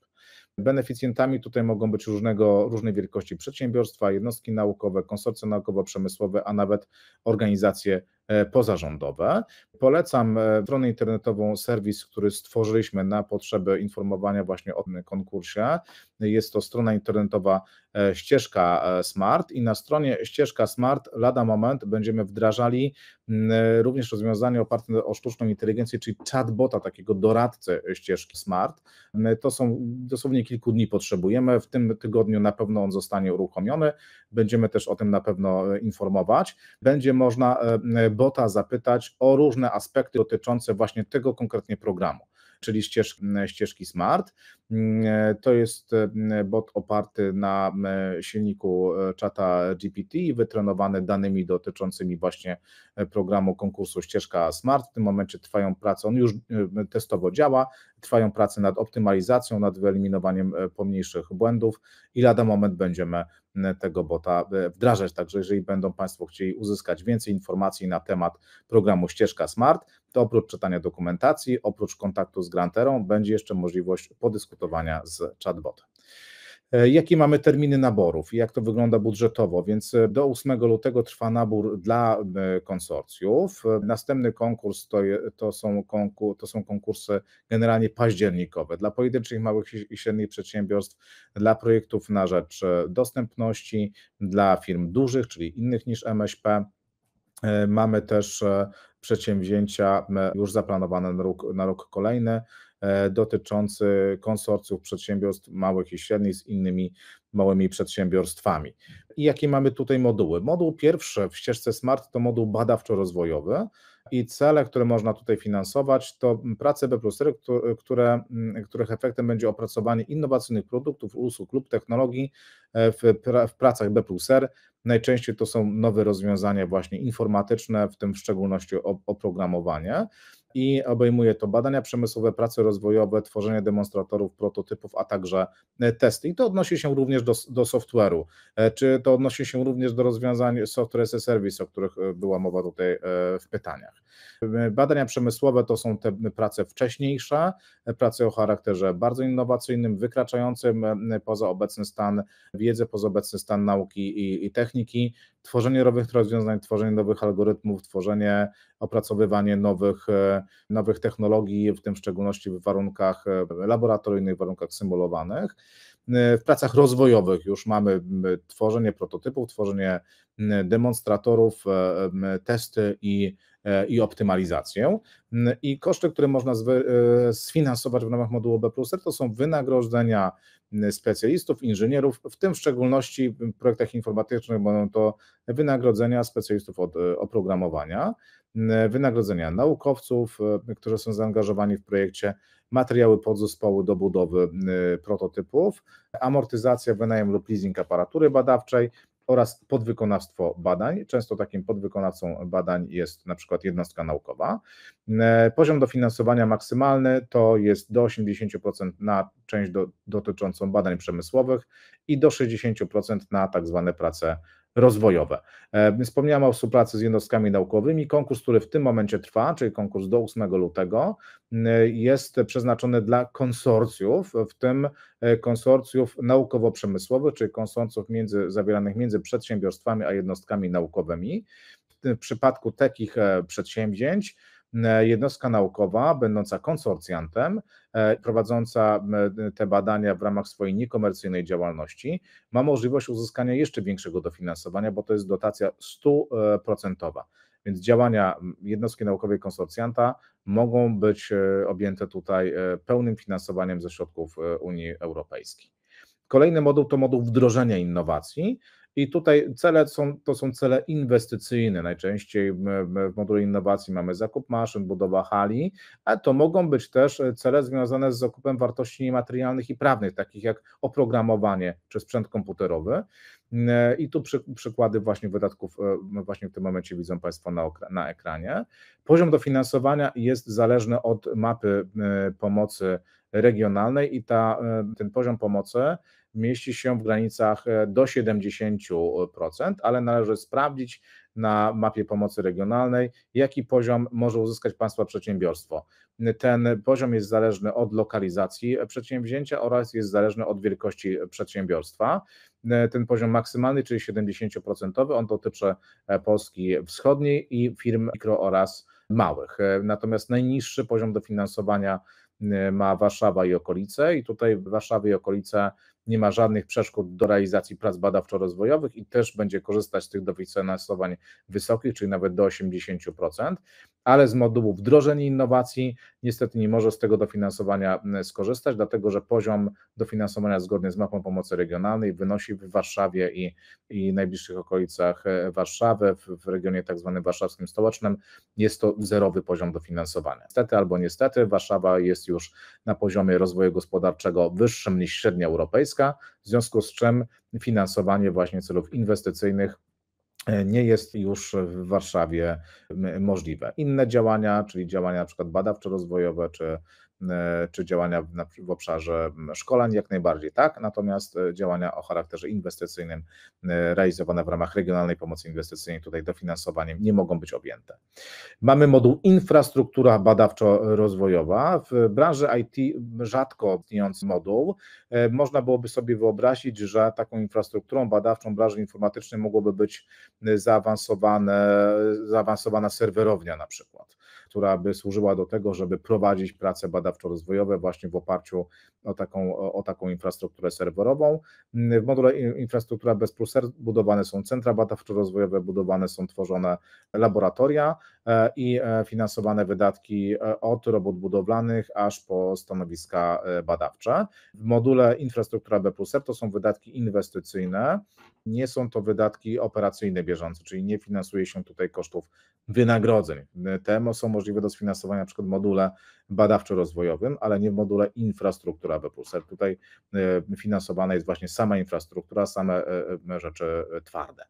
Beneficjentami tutaj mogą być różnego, różnej wielkości przedsiębiorstwa, jednostki naukowe, konsorcja naukowo-przemysłowe, a nawet organizacje E, pozarządowe. Polecam e, stronę internetową, serwis, który stworzyliśmy na potrzeby informowania właśnie o tym konkursie. Jest to strona internetowa e, ścieżka smart i na stronie ścieżka smart lada moment będziemy wdrażali również rozwiązanie oparte o sztuczną inteligencję, czyli chatbota, takiego doradcę ścieżki smart. To są dosłownie kilku dni potrzebujemy. W tym tygodniu na pewno on zostanie uruchomiony. Będziemy też o tym na pewno e, informować. Będzie można e, e, bota zapytać o różne aspekty dotyczące właśnie tego konkretnie programu czyli ścieżki smart. Mm, to jest bot oparty na silniku czata GPT i wytrenowany danymi dotyczącymi właśnie programu konkursu Ścieżka Smart. W tym momencie trwają prace, on już testowo działa, trwają prace nad optymalizacją, nad wyeliminowaniem pomniejszych błędów i lada moment będziemy tego bota e, wdrażać. Także jeżeli będą Państwo chcieli uzyskać więcej informacji na temat programu Ścieżka Smart, to oprócz czytania dokumentacji, oprócz kontaktu z granterą, będzie jeszcze możliwość podyskutowania z chatbotem. E, jakie mamy terminy naborów i jak to wygląda budżetowo. Więc e, do 8 lutego trwa nabór dla e, konsorcjów. Następny konkurs to, je, to, są, konkur, to są konkursy generalnie październikowe dla pojedynczych małych i średnich przedsiębiorstw, dla projektów na rzecz dostępności, dla firm dużych, czyli innych niż MŚP. Mamy też przedsięwzięcia już zaplanowane na rok, na rok kolejny. E, dotyczący konsorcjów przedsiębiorstw małych i średnich z innymi małymi przedsiębiorstwami. I jakie mamy tutaj moduły? Moduł pierwszy w ścieżce SMART to moduł badawczo-rozwojowy i cele, które można tutaj finansować, to prace B plus które, mm, których efektem będzie opracowanie innowacyjnych produktów, usług lub technologii e, w, w pracach B plus Najczęściej to są nowe rozwiązania właśnie informatyczne, w tym w szczególności oprogramowanie i obejmuje to badania przemysłowe, prace rozwojowe, tworzenie demonstratorów, prototypów, a także e, testy. I to odnosi się również do, do software'u, e, czy to odnosi się również do rozwiązań software as a service, o których e, była mowa tutaj w pytaniach. Badania przemysłowe to są te prace wcześniejsze, prace o charakterze bardzo innowacyjnym, wykraczającym poza obecny stan wiedzy, poza obecny stan nauki i, i techniki, tworzenie nowych rozwiązań, tworzenie nowych algorytmów, tworzenie opracowywanie nowych, e, nowych technologii, w tym w szczególności w warunkach e, laboratoryjnych, w warunkach symulowanych. E, w pracach rozwojowych już mamy tworzenie prototypów, tworzenie demonstratorów, testy i, i optymalizację. I koszty, które można sfinansować w ramach modułu B, to są wynagrodzenia specjalistów, inżynierów, w tym w szczególności w projektach informatycznych będą to wynagrodzenia specjalistów od oprogramowania wynagrodzenia naukowców, e, którzy są zaangażowani w projekcie, materiały podzespołu do budowy prototypów, amortyzacja, wynajem lub leasing aparatury badawczej, oraz podwykonawstwo badań. Często takim podwykonawcą badań jest na przykład jednostka naukowa. Poziom dofinansowania maksymalny to jest do 80% na część do, dotyczącą badań przemysłowych i do 60% na tak zwane prace rozwojowe. E, wspomniałem o współpracy z jednostkami naukowymi. Konkurs, który w tym momencie trwa, czyli konkurs do 8 lutego, jest przeznaczony dla konsorcjów, w tym e, konsorcjów naukowo-przemysłowych, czyli konsorcjów między, zawieranych między przedsiębiorstwami a jednostkami naukowymi. W przypadku takich e, przedsięwzięć E, jednostka naukowa, będąca konsorcjantem, e, prowadząca e, te badania w ramach swojej niekomercyjnej działalności, ma możliwość uzyskania jeszcze większego dofinansowania, bo to jest dotacja 100%. Więc działania jednostki naukowej konsorcjanta mogą być objęte tutaj pełnym finansowaniem ze środków Unii Europejskiej. Kolejny moduł to moduł wdrożenia innowacji. I tutaj cele są, to są cele inwestycyjne. Najczęściej w module innowacji mamy zakup maszyn, budowa hali, ale to mogą być też cele związane z zakupem wartości niematerialnych i prawnych, takich jak oprogramowanie czy sprzęt komputerowy. Yy, I tu przy, przykłady właśnie wydatków yy, no właśnie w tym momencie widzą Państwo na, na ekranie. Poziom dofinansowania jest zależny od mapy yy, pomocy regionalnej i ta, ten poziom pomocy mieści się w granicach e, do 70%, ale należy sprawdzić na mapie pomocy regionalnej, jaki poziom może uzyskać państwa przedsiębiorstwo. Ten poziom jest zależny od lokalizacji przedsięwzięcia oraz jest zależny od wielkości przedsiębiorstwa. E, ten poziom maksymalny, czyli 70%, on dotyczy e, Polski Wschodniej i firm mikro oraz małych. Natomiast najniższy poziom dofinansowania ma Warszawa i okolice i tutaj Warszawy i okolice nie ma żadnych przeszkód do realizacji prac badawczo-rozwojowych i też będzie korzystać z tych dofinansowań wysokich, czyli nawet do 80%, ale z modułu wdrożenia innowacji niestety nie może z tego dofinansowania mm, skorzystać, dlatego że poziom dofinansowania zgodnie z mapą pomocy regionalnej wynosi w Warszawie i, i najbliższych okolicach e, Warszawy, w, w regionie tak zwanym warszawskim stołecznym, jest to zerowy poziom dofinansowania. Niestety albo niestety Warszawa jest już na poziomie rozwoju gospodarczego wyższym niż średnia europejska, Europejska, w związku z czym finansowanie właśnie celów inwestycyjnych e, nie jest już w Warszawie możliwe. Inne działania, czyli działania np. badawczo-rozwojowe czy E, czy działania w obszarze mm, szkoleń, jak najbardziej tak, natomiast e, działania o charakterze inwestycyjnym e, realizowane w ramach regionalnej pomocy inwestycyjnej, tutaj dofinansowaniem, nie mogą być objęte. Mamy moduł infrastruktura badawczo-rozwojowa. W branży IT rzadko istniejący moduł. Można byłoby sobie wyobrazić, że taką infrastrukturą badawczą branży informatycznej mogłoby być zaawansowane, zaawansowana serwerownia na przykład która by służyła do tego, żeby prowadzić prace badawczo-rozwojowe właśnie w oparciu o taką, o taką infrastrukturę serwerową. W module infrastruktura bez pluser budowane są centra badawczo-rozwojowe, budowane są tworzone laboratoria e, i e, finansowane wydatki e, od robót budowlanych aż po stanowiska badawcze. W module infrastruktura B pluser to są wydatki inwestycyjne, nie są to wydatki operacyjne bieżące, czyli nie finansuje się tutaj kosztów wynagrodzeń. Te są możliwe możliwe do sfinansowania, na przykład module badawczo-rozwojowym, ale nie w module infrastruktura B+. Tutaj e, finansowana jest właśnie sama infrastruktura, same e, e, rzeczy twarde.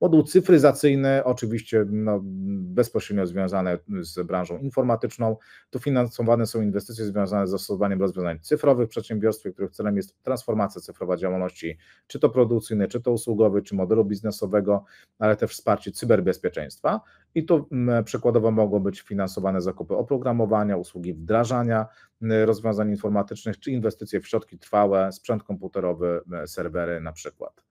Moduł cyfryzacyjny, oczywiście no, bezpośrednio związany z branżą informatyczną. Tu finansowane są inwestycje związane z zastosowaniem rozwiązań cyfrowych w przedsiębiorstwie, których celem jest transformacja cyfrowa działalności, czy to produkcyjnej, czy to usługowej, czy modelu biznesowego, ale też wsparcie cyberbezpieczeństwa. I tu przykładowo mogą być finansowane zakupy oprogramowania, usługi wdrażania e, rozwiązań informatycznych, czy inwestycje w środki trwałe, sprzęt komputerowy, e, serwery na przykład.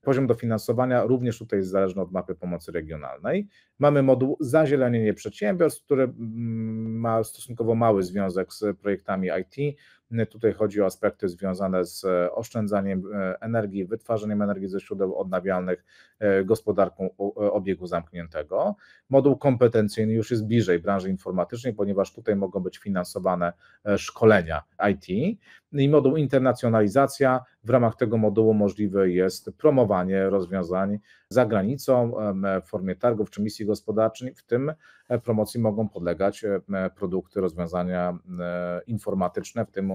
Poziom dofinansowania również tutaj jest zależny od mapy pomocy regionalnej. Mamy moduł zazielenienie przedsiębiorstw, który mm, ma stosunkowo mały związek z projektami IT. Tutaj chodzi o aspekty związane z e, oszczędzaniem e, energii, wytwarzaniem energii ze źródeł odnawialnych, e, gospodarką obiegu zamkniętego. Moduł kompetencyjny już jest bliżej branży informatycznej, ponieważ tutaj mogą być finansowane szkolenia IT. I moduł internacjonalizacja. W ramach tego modułu możliwe jest promowanie rozwiązań za granicą w formie targów czy misji gospodarczych, w tym e, promocji mogą podlegać e, produkty, rozwiązania e, informatyczne, w tym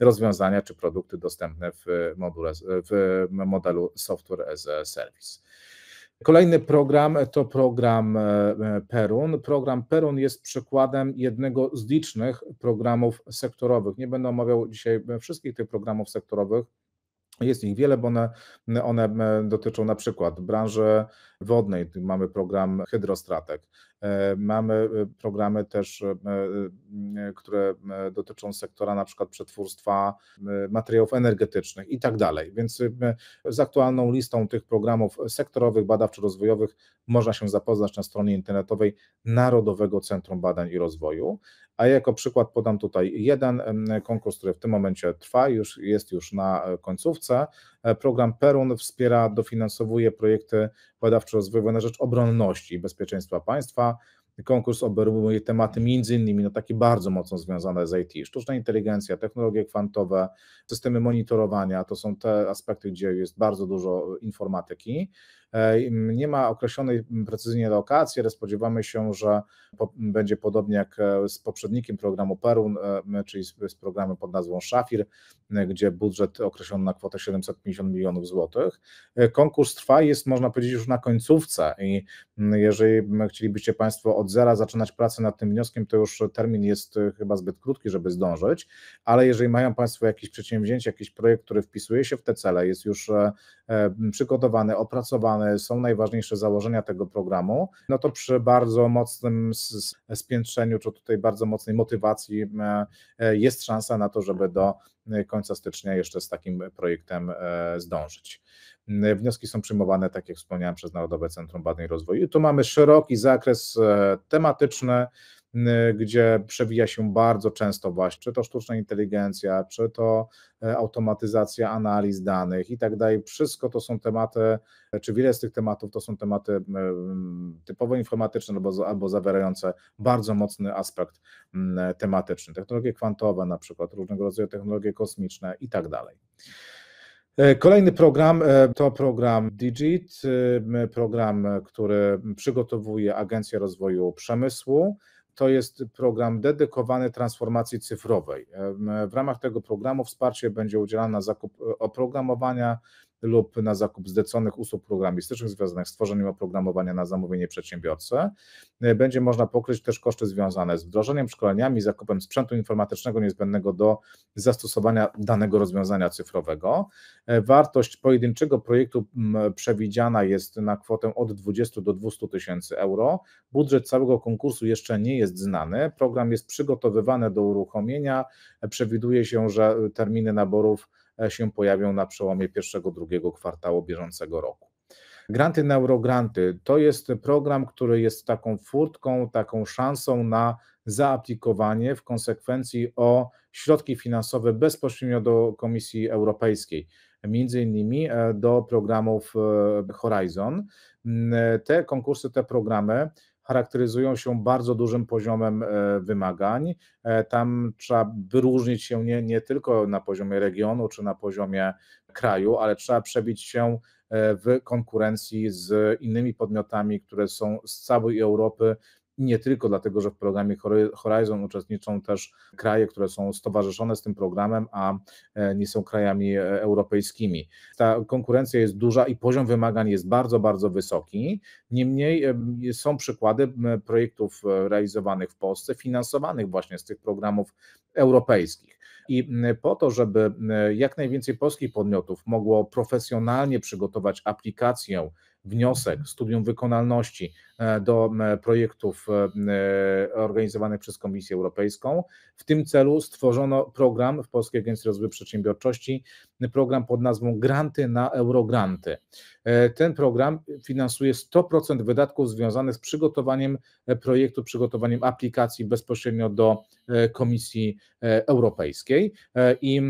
rozwiązania czy produkty dostępne w, module, w modelu Software as a Service. Kolejny program to program Perun. Program Perun jest przykładem jednego z licznych programów sektorowych. Nie będę omawiał dzisiaj wszystkich tych programów sektorowych, jest ich wiele, bo one, one e, dotyczą na przykład branży wodnej, mamy program hydrostratek, e, mamy e, programy też, które dotyczą sektora na przykład przetwórstwa materiałów energetycznych i tak dalej. Więc z aktualną listą tych programów sektorowych, badawczo-rozwojowych można się zapoznać na stronie internetowej Narodowego Centrum Badań i Rozwoju. A jako przykład podam tutaj jeden konkurs, który w tym momencie trwa, już jest już na e, końcówce. E, program Perun wspiera, dofinansowuje projekty badawczo-rozwojowe na rzecz obronności i bezpieczeństwa państwa. Konkurs obejmuje tematy między innymi no, takie bardzo mocno związane z IT, sztuczna inteligencja, technologie kwantowe, systemy monitorowania, to są te aspekty, gdzie jest bardzo dużo informatyki. E, nie ma określonej precyzyjnie lokacji, ale spodziewamy się, że będzie podobnie jak e, z poprzednikiem programu Perun, e, czyli z programem pod nazwą Szafir, gdzie budżet określony na kwotę 750 milionów złotych. Konkurs trwa, jest można powiedzieć już na końcówce i jeżeli chcielibyście Państwo od zera zaczynać pracę nad tym wnioskiem, to już termin jest chyba zbyt krótki, żeby zdążyć, ale jeżeli mają Państwo jakieś przedsięwzięcie, jakiś projekt, który wpisuje się w te cele, jest już przygotowany, opracowany, są najważniejsze założenia tego programu, no to przy bardzo mocnym spiętrzeniu, czy tutaj bardzo mocnej motywacji e, jest szansa na to, żeby do e, końca stycznia jeszcze z takim projektem e, zdążyć. Wnioski są przyjmowane, tak jak wspomniałem, przez Narodowe Centrum Badań i Rozwoju. Tu mamy szeroki zakres tematyczny, Y, gdzie przewija się bardzo często właśnie, czy to sztuczna inteligencja, czy to e, automatyzacja analiz danych i tak dalej. Wszystko to są tematy, czy wiele z tych tematów to są tematy typowo informatyczne albo, albo zawierające bardzo mocny aspekt tematyczny. Technologie kwantowe na przykład, różnego rodzaju technologie kosmiczne i tak dalej. E, kolejny program e, to program Digit, program, który przygotowuje Agencja Rozwoju Przemysłu to jest program dedykowany transformacji cyfrowej. W ramach tego programu wsparcie będzie udzielane na zakup oprogramowania, lub na zakup zleconych usług programistycznych związanych z tworzeniem oprogramowania na zamówienie przedsiębiorcy. E, będzie można pokryć też koszty związane z wdrożeniem, szkoleniami, zakupem sprzętu informatycznego niezbędnego do zastosowania danego rozwiązania cyfrowego. E, wartość pojedynczego projektu przewidziana jest na kwotę od 20 do 200 tysięcy euro. Budżet całego konkursu jeszcze nie jest znany. Program jest przygotowywany do uruchomienia. E, przewiduje się, że terminy naborów E, się pojawią na przełomie pierwszego, drugiego kwartału bieżącego roku. Granty Neurogranty to jest program, który jest taką furtką, taką szansą na zaaplikowanie w konsekwencji o środki finansowe bezpośrednio do Komisji Europejskiej, między innymi e, do programów e, Horizon. Te konkursy, te programy charakteryzują się bardzo dużym poziomem e, wymagań. E, tam trzeba wyróżnić się nie, nie tylko na poziomie regionu czy na poziomie kraju, ale trzeba przebić się e, w konkurencji z innymi podmiotami, które są z całej Europy nie tylko dlatego, że w programie Horizon uczestniczą też kraje, które są stowarzyszone z tym programem, a e, nie są krajami e, europejskimi. Ta konkurencja jest duża i poziom wymagań jest bardzo, bardzo wysoki. Niemniej e, są przykłady projektów realizowanych w Polsce, finansowanych właśnie z tych programów europejskich. I po to, żeby jak najwięcej polskich podmiotów mogło profesjonalnie przygotować aplikację wniosek, studium wykonalności e, do e, projektów e, organizowanych przez Komisję Europejską. W tym celu stworzono program w Polskiej Agencji Rozwoju Przedsiębiorczości, program pod nazwą Granty na Eurogranty. Ten program finansuje 100% wydatków związanych z przygotowaniem projektu, przygotowaniem aplikacji bezpośrednio do Komisji Europejskiej i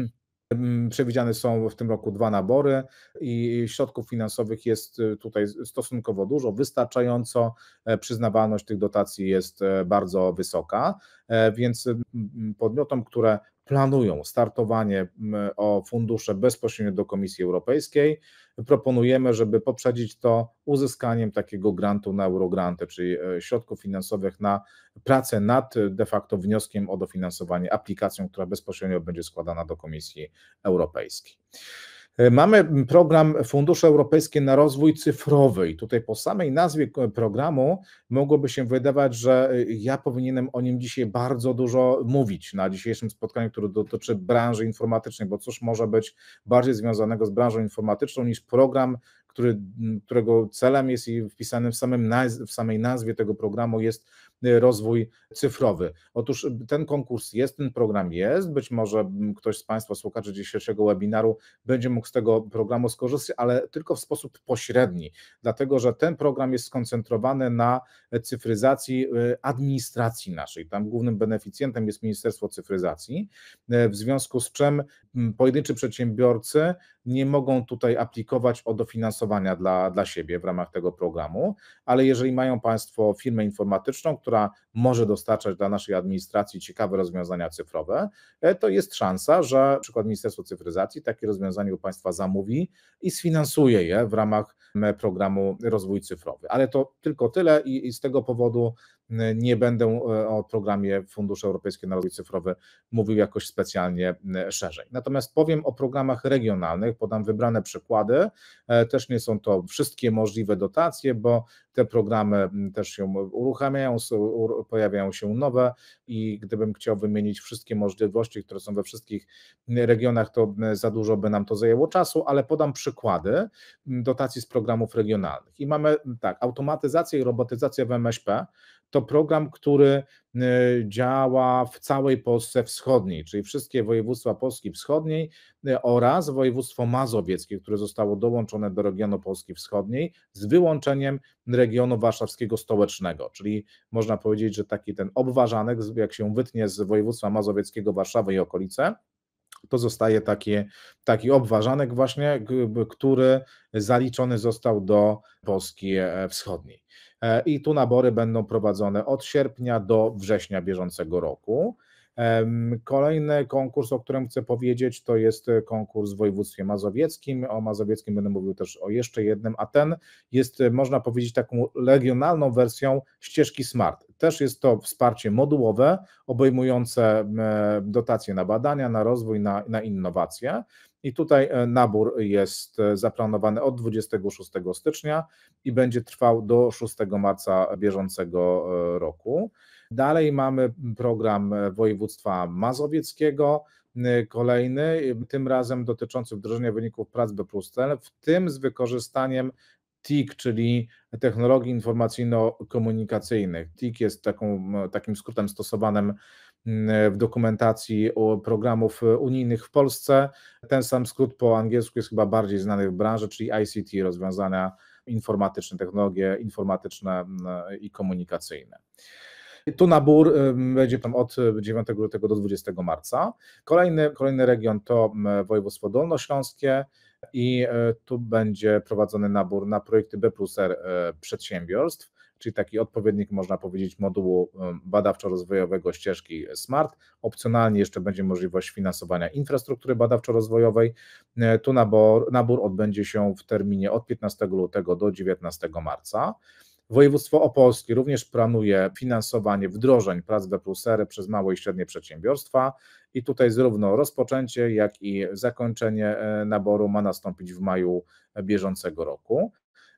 Mm, przewidziane są w tym roku dwa nabory i środków finansowych jest y, tutaj stosunkowo dużo, wystarczająco. E, przyznawalność tych dotacji jest e, bardzo wysoka, e, więc podmiotom, które planują startowanie o fundusze bezpośrednio do Komisji Europejskiej, proponujemy, żeby poprzedzić to uzyskaniem takiego grantu na eurogranty, czyli e, środków finansowych na pracę nad e, de facto wnioskiem o dofinansowanie, aplikacją, która bezpośrednio będzie składana do Komisji Europejskiej. E, mamy program Fundusze Europejskie na Rozwój Cyfrowy i tutaj po samej nazwie programu mogłoby się wydawać, że e, ja powinienem o nim dzisiaj bardzo dużo mówić na dzisiejszym spotkaniu, które dotyczy branży informatycznej, bo cóż może być bardziej związanego z branżą informatyczną niż program, który, którego celem jest i wpisany w, samym w samej nazwie tego programu jest Y, rozwój cyfrowy. Otóż y, ten konkurs jest, ten program jest, być może ktoś z Państwa słuchaczy dzisiejszego webinaru będzie mógł z tego programu skorzystać, ale tylko w sposób pośredni, dlatego że ten program jest skoncentrowany na cyfryzacji y, administracji naszej. Tam głównym beneficjentem jest Ministerstwo Cyfryzacji, w związku z czym pojedynczy przedsiębiorcy nie mogą tutaj aplikować o dofinansowania dla, dla siebie w ramach tego programu, ale jeżeli mają Państwo firmę informatyczną, która może dostarczać dla naszej administracji ciekawe rozwiązania cyfrowe, e, to jest szansa, że na przykład Ministerstwo Cyfryzacji takie rozwiązanie u Państwa zamówi i sfinansuje je w ramach e, programu Rozwój Cyfrowy. Ale to tylko tyle i, i z tego powodu nie będę e, o programie Fundusze Europejskie na Rozwój Cyfrowy mówił jakoś specjalnie szerzej. Natomiast powiem o programach regionalnych, podam wybrane przykłady. E, też nie są to wszystkie możliwe dotacje, bo te programy mm, też się uruchamiają, pojawiają się nowe i gdybym chciał wymienić wszystkie możliwości, które są we wszystkich mm, regionach, to mm, za dużo by nam to zajęło czasu, ale podam przykłady dotacji z programów regionalnych. I mamy tak, automatyzację i robotyzację w MŚP to program, który Y, działa w całej Polsce wschodniej, czyli wszystkie województwa Polski wschodniej y, oraz województwo mazowieckie, które zostało dołączone do regionu Polski wschodniej z wyłączeniem regionu warszawskiego stołecznego, czyli można powiedzieć, że taki ten obważanek, jak się wytnie z województwa mazowieckiego, Warszawy i okolice, to zostaje taki taki obważanek właśnie, który zaliczony został do Polski e, wschodniej. E, i tu nabory będą prowadzone od sierpnia do września bieżącego roku. Kolejny konkurs, o którym chcę powiedzieć, to jest e, konkurs w województwie mazowieckim. O mazowieckim będę mówił też o jeszcze jednym, a ten jest, e, można powiedzieć, taką regionalną wersją ścieżki smart. Też jest to wsparcie modułowe, obejmujące e, dotacje na badania, na rozwój, na, na innowacje. I tutaj nabór jest zaplanowany od 26 stycznia i będzie trwał do 6 marca bieżącego roku. Dalej mamy program e, województwa mazowieckiego, e, kolejny, tym razem dotyczący wdrożenia wyników prac B w tym z wykorzystaniem TIC, czyli technologii informacyjno-komunikacyjnych. TIC jest taką, takim skrótem stosowanym w dokumentacji programów e, unijnych w Polsce. Ten sam skrót po angielsku jest chyba bardziej znany w branży, czyli ICT, rozwiązania informatyczne, technologie informatyczne i komunikacyjne. Tu nabór będzie tam od 9 e, lutego do 20 marca. Kolejny, kolejny region to województwo dolnośląskie i e, tu będzie prowadzony nabór na projekty B plus R e, przedsiębiorstw czyli taki odpowiednik, można powiedzieć, modułu badawczo-rozwojowego ścieżki SMART. Opcjonalnie jeszcze będzie możliwość finansowania infrastruktury badawczo-rozwojowej. Tu nabór, nabór odbędzie się w terminie od 15 lutego do 19 marca. Województwo opolskie również planuje finansowanie wdrożeń prac depulsery przez małe i średnie przedsiębiorstwa i tutaj zarówno rozpoczęcie, jak i zakończenie e, naboru ma nastąpić w maju bieżącego roku.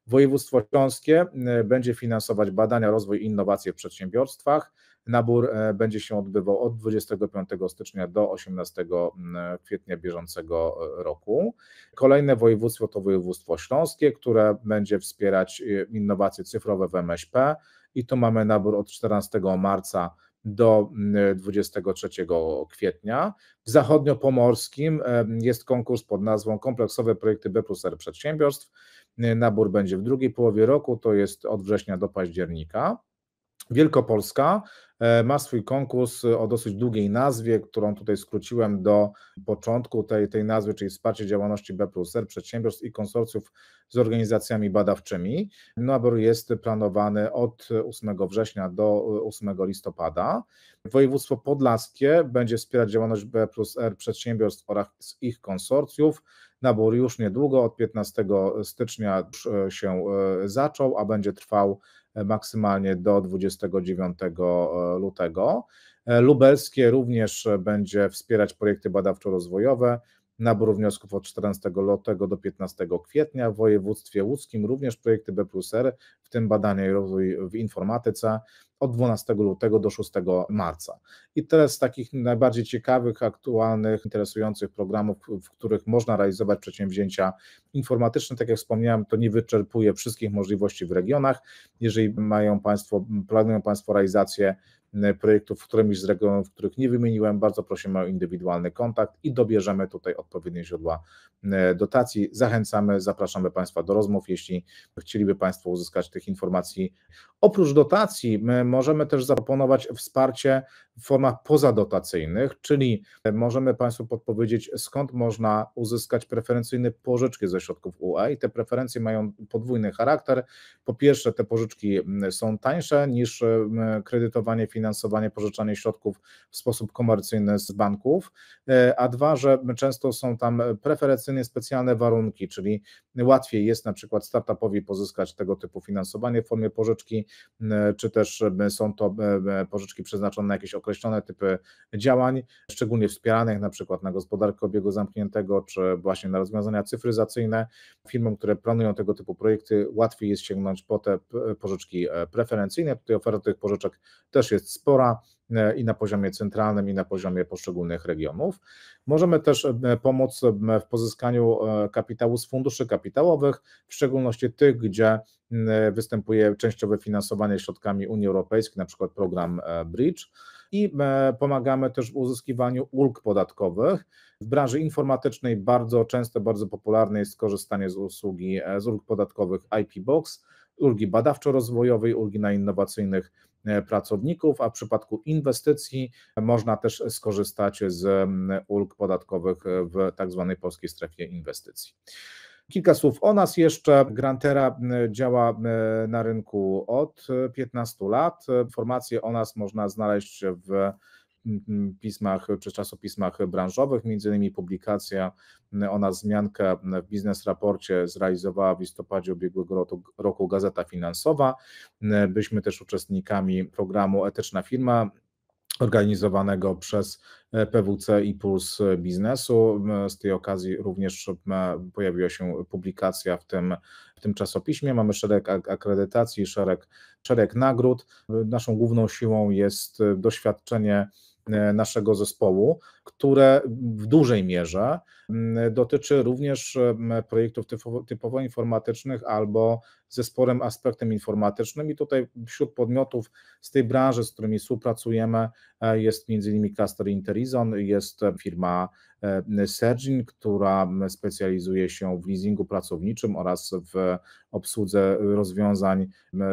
Województwo śląskie e, będzie finansować badania, rozwój i innowacje w przedsiębiorstwach, Nabór e, będzie się odbywał od 25 stycznia do 18 mm, kwietnia bieżącego e, roku. Kolejne województwo to województwo śląskie, które będzie wspierać e, innowacje cyfrowe w MŚP i tu mamy nabór od 14 marca do 23 mm, kwietnia. W zachodniopomorskim jest konkurs pod nazwą Kompleksowe projekty B plus R przedsiębiorstw. Nabór będzie w drugiej połowie roku, to jest od września do października. Wielkopolska E, ma swój konkurs o dosyć długiej nazwie, którą tutaj skróciłem do początku tej, tej nazwy, czyli wsparcie działalności B plus R przedsiębiorstw i konsorcjów z organizacjami badawczymi. Nabór jest planowany od 8 września do 8 e, listopada. Województwo Podlaskie będzie wspierać działalność B plus R przedsiębiorstw oraz ich konsorcjów. Nabór już niedługo, od 15 stycznia e, się e, zaczął, a będzie trwał e, maksymalnie do 29 lutego. Lubelskie również będzie wspierać projekty badawczo-rozwojowe Nabór wniosków od 14 lutego do 15 kwietnia. W województwie łódzkim również projekty B plus R, w tym badania i rozwój w informatyce od 12 lutego do 6 marca. I teraz z takich najbardziej ciekawych, aktualnych, interesujących programów, w których można realizować przedsięwzięcia informatyczne, tak jak wspomniałem, to nie wyczerpuje wszystkich możliwości w regionach. Jeżeli mają Państwo, planują Państwo realizację E, projektów, w którymś z regionów, których nie wymieniłem, bardzo prosimy o indywidualny kontakt i dobierzemy tutaj odpowiednie źródła e, dotacji. Zachęcamy, zapraszamy Państwa do rozmów, jeśli chcieliby Państwo uzyskać tych informacji. Oprócz dotacji możemy też zaproponować wsparcie w formach pozadotacyjnych, czyli możemy Państwu podpowiedzieć, skąd można uzyskać preferencyjne pożyczki ze środków UE i te preferencje mają podwójny charakter. Po pierwsze, te pożyczki mm, są tańsze niż mm, kredytowanie, finansowanie, pożyczanie środków w sposób komercyjny z banków, e, a dwa, że często są tam preferencyjne specjalne warunki, czyli łatwiej jest na przykład startupowi pozyskać tego typu finansowanie w formie pożyczki, mm, czy też są to pożyczki przeznaczone na jakieś określone typy działań, szczególnie wspieranych na przykład na gospodarkę obiegu zamkniętego, czy właśnie na rozwiązania cyfryzacyjne. Firmom, które planują tego typu projekty, łatwiej jest sięgnąć po te pożyczki e, preferencyjne. Tutaj oferta tych pożyczek też jest spora e, i na poziomie centralnym, i na poziomie poszczególnych regionów. Możemy też e, pomóc w pozyskaniu kapitału z funduszy kapitałowych, w szczególności tych, gdzie występuje częściowe finansowanie środkami Unii Europejskiej, na przykład program Bridge i e, pomagamy też w uzyskiwaniu ulg podatkowych. W branży informatycznej bardzo często, bardzo popularne jest korzystanie z usługi, e, z ulg podatkowych IP Box, ulgi badawczo-rozwojowej, ulgi na innowacyjnych e, pracowników, a w przypadku inwestycji można też skorzystać z ulg podatkowych w tak zwanej polskiej strefie inwestycji. Kilka słów o nas jeszcze. Grantera e, działa e, na rynku od 15 e, lat. Informacje o nas można znaleźć w pismach czy czasopismach branżowych, między innymi publikacja o nas zmiankę w biznes raporcie zrealizowała w listopadzie ubiegłego roku Gazeta Finansowa. Byliśmy też uczestnikami programu Etyczna Firma organizowanego przez e, PWC i Puls Biznesu. Z tej okazji również pojawiła się publikacja w tym, w tym czasopiśmie. Mamy szereg akredytacji, szereg, szereg nagród. Naszą główną siłą jest doświadczenie e, naszego zespołu, które w dużej mierze Dotyczy również projektów typowo, informatycznych albo ze sporym aspektem informatycznym i tutaj wśród podmiotów z tej branży, z którymi współpracujemy e, jest m.in. klaster Interizon, jest firma e, Sergin, która specjalizuje się w leasingu pracowniczym oraz w obsłudze rozwiązań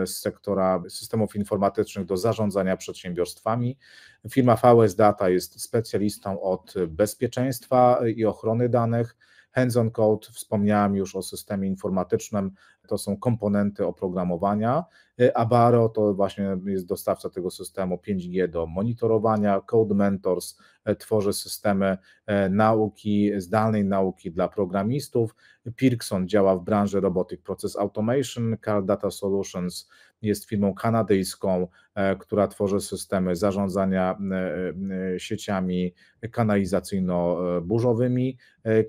z sektora systemów informatycznych do zarządzania przedsiębiorstwami. Firma VS Data jest specjalistą od bezpieczeństwa i ochrony ochrony danych. Hands-on code, wspomniałem już o systemie informatycznym, to są komponenty oprogramowania. Y, Abaro to właśnie jest dostawca tego systemu 5G do monitorowania. Code Mentors y, tworzy systemy y, nauki, zdalnej nauki dla programistów. pirkson działa w branży Robotic Process Automation. Car Data Solutions jest firmą kanadyjską, e, która tworzy systemy zarządzania e, e, sieciami kanalizacyjno-burzowymi.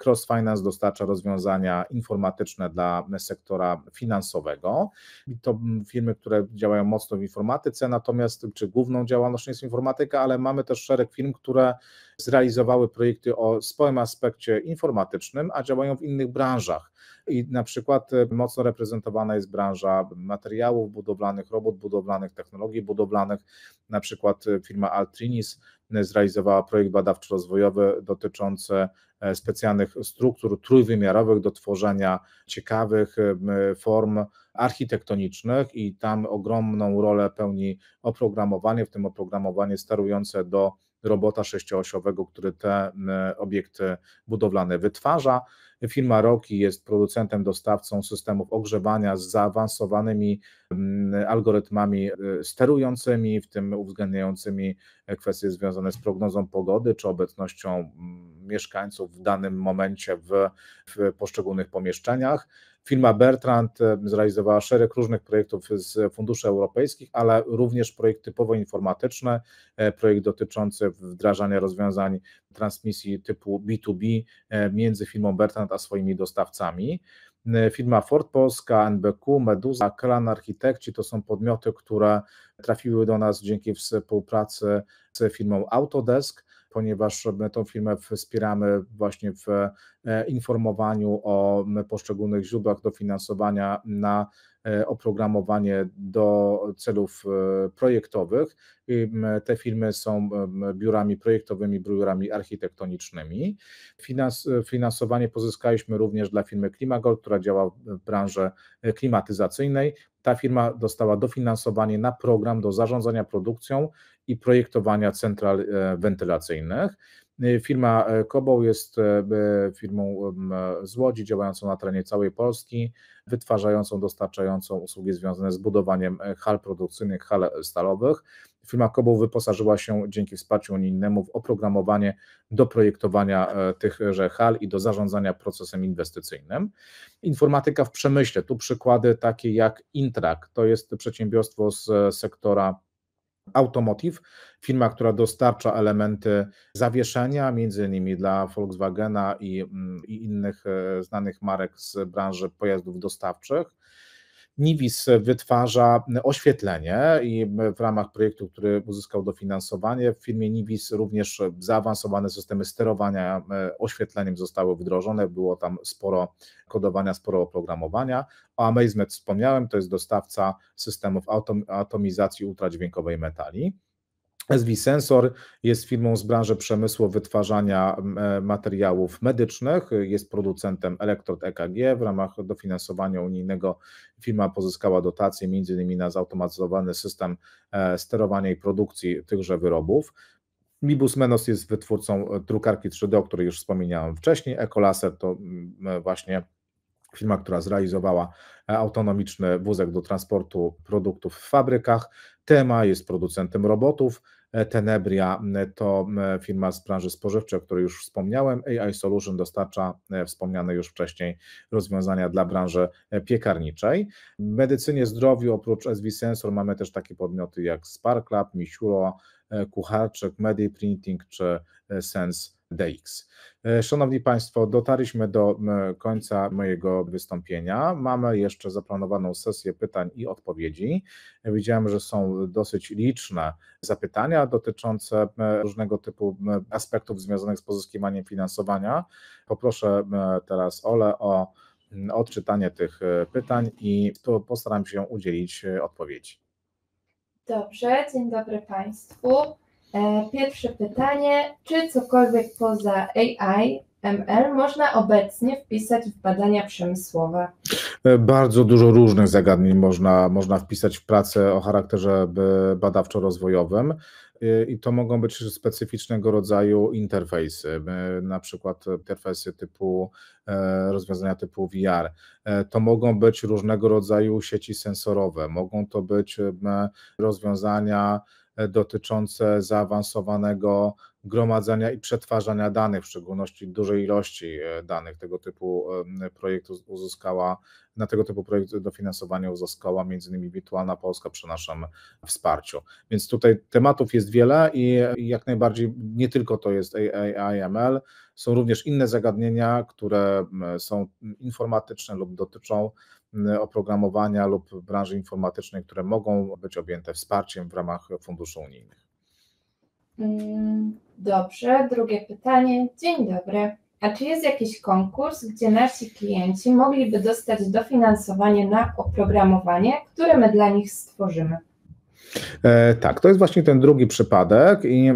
Cross Finance dostarcza rozwiązania informatyczne dla sektora finansowego. I to mm, firmy, które działają mocno w informatyce, natomiast czy główną działalnością jest informatyka, ale mamy też szereg firm, które zrealizowały projekty o swoim aspekcie informatycznym, a działają w innych branżach i na przykład e, mocno reprezentowana jest branża materiałów budowlanych, robót budowlanych, technologii budowlanych, na przykład e, firma Altrinis e, zrealizowała projekt badawczo-rozwojowy dotyczący specjalnych struktur trójwymiarowych do tworzenia ciekawych form architektonicznych i tam ogromną rolę pełni oprogramowanie, w tym oprogramowanie sterujące do robota sześcioosiowego, który te obiekty budowlane wytwarza. Firma Roki jest producentem, dostawcą systemów ogrzewania z zaawansowanymi algorytmami e, sterującymi, w tym uwzględniającymi kwestie związane z prognozą pogody czy obecnością mieszkańców w danym momencie w, w poszczególnych pomieszczeniach. Firma Bertrand e, zrealizowała szereg różnych projektów z funduszy europejskich, ale również projekt typowo informatyczny, e, projekt dotyczący wdrażania rozwiązań transmisji typu B2B e, między firmą Bertrand a swoimi dostawcami firma Ford Polska, NBQ, Meduza, Kran Architekci to są podmioty, które trafiły do nas dzięki współpracy z firmą Autodesk ponieważ my tą firmę wspieramy właśnie w e, informowaniu o poszczególnych źródłach dofinansowania na e, oprogramowanie do celów e, projektowych. Te firmy są biurami projektowymi, biurami architektonicznymi. finansowanie pozyskaliśmy również dla firmy Klimagol, która działa w branży klimatyzacyjnej. Ta firma dostała dofinansowanie na program do zarządzania produkcją i projektowania central e, wentylacyjnych. E, firma e, Koboł jest firmą z Łodzi działającą na terenie całej Polski, wytwarzającą, dostarczającą usługi związane z budowaniem hal produkcyjnych, hal stalowych. Firma Koboł wyposażyła się dzięki wsparciu unijnemu w oprogramowanie do projektowania tychże hal i do zarządzania procesem inwestycyjnym. Informatyka w przemyśle, tu przykłady takie jak Intrak, to jest przedsiębiorstwo z sektora Automotive, firma, która dostarcza elementy zawieszenia, między innymi dla Volkswagena i, mm, i innych e, znanych marek z branży pojazdów dostawczych. Niwis wytwarza oświetlenie i w ramach projektu, który uzyskał dofinansowanie, w firmie Niwis również zaawansowane systemy sterowania e, oświetleniem zostały wdrożone, było tam sporo kodowania, sporo oprogramowania. O Amazement wspomniałem, to jest dostawca systemów atomizacji ultradźwiękowej metali. SV Sensor jest firmą z branży przemysłu wytwarzania e, materiałów medycznych, jest producentem elektrod EKG. W ramach dofinansowania unijnego firma pozyskała dotacje m.in. na zautomatyzowany system e, sterowania i produkcji tychże wyrobów. Mibus Menos jest wytwórcą e, drukarki 3D, o której już wspomniałem wcześniej. Ecolaser to właśnie firma, która zrealizowała e, autonomiczny wózek do transportu produktów w fabrykach. Tema jest producentem robotów. E, Tenebria to firma z branży spożywczej, o której już wspomniałem. AI Solution dostarcza e, wspomniane już wcześniej rozwiązania dla branży piekarniczej. W medycynie zdrowiu oprócz SV Sensor mamy też takie podmioty jak Sparklab, Misiuro, Kucharczyk, MediPrinting czy Sense DX. E, szanowni Państwo, dotarliśmy do końca mojego wystąpienia. Mamy jeszcze zaplanowaną sesję pytań i odpowiedzi. E, widziałem, że są dosyć liczne zapytania dotyczące różnego typu aspektów związanych z pozyskiwaniem finansowania. Poproszę teraz Ole o odczytanie tych e, pytań i postaram się udzielić odpowiedzi. Dobrze, dzień dobry Państwu. E, pierwsze pytanie, czy cokolwiek poza AI ML można obecnie wpisać w badania przemysłowe? E, bardzo dużo różnych zagadnień można, można wpisać w pracę o charakterze e, badawczo-rozwojowym. I to mogą być specyficznego rodzaju interfejsy, na przykład interfejsy typu rozwiązania typu VR. To mogą być różnego rodzaju sieci sensorowe, mogą to być rozwiązania E, dotyczące zaawansowanego gromadzenia i przetwarzania danych, w szczególności dużej ilości e, danych tego typu projekt uzyskała, na tego typu projekt dofinansowanie uzyskała między innymi Wirtualna Polska przy naszym wsparciu. Więc tutaj tematów jest wiele i jak najbardziej nie tylko to jest AIML, są również inne zagadnienia, które są informatyczne lub dotyczą E, oprogramowania lub branży informatycznej, które mogą być objęte wsparciem w ramach funduszy unijnych. Mm, dobrze, drugie pytanie. Dzień dobry. A czy jest jakiś konkurs, gdzie nasi klienci mogliby dostać dofinansowanie na oprogramowanie, które my dla nich stworzymy? E, tak, to jest właśnie ten drugi przypadek i e,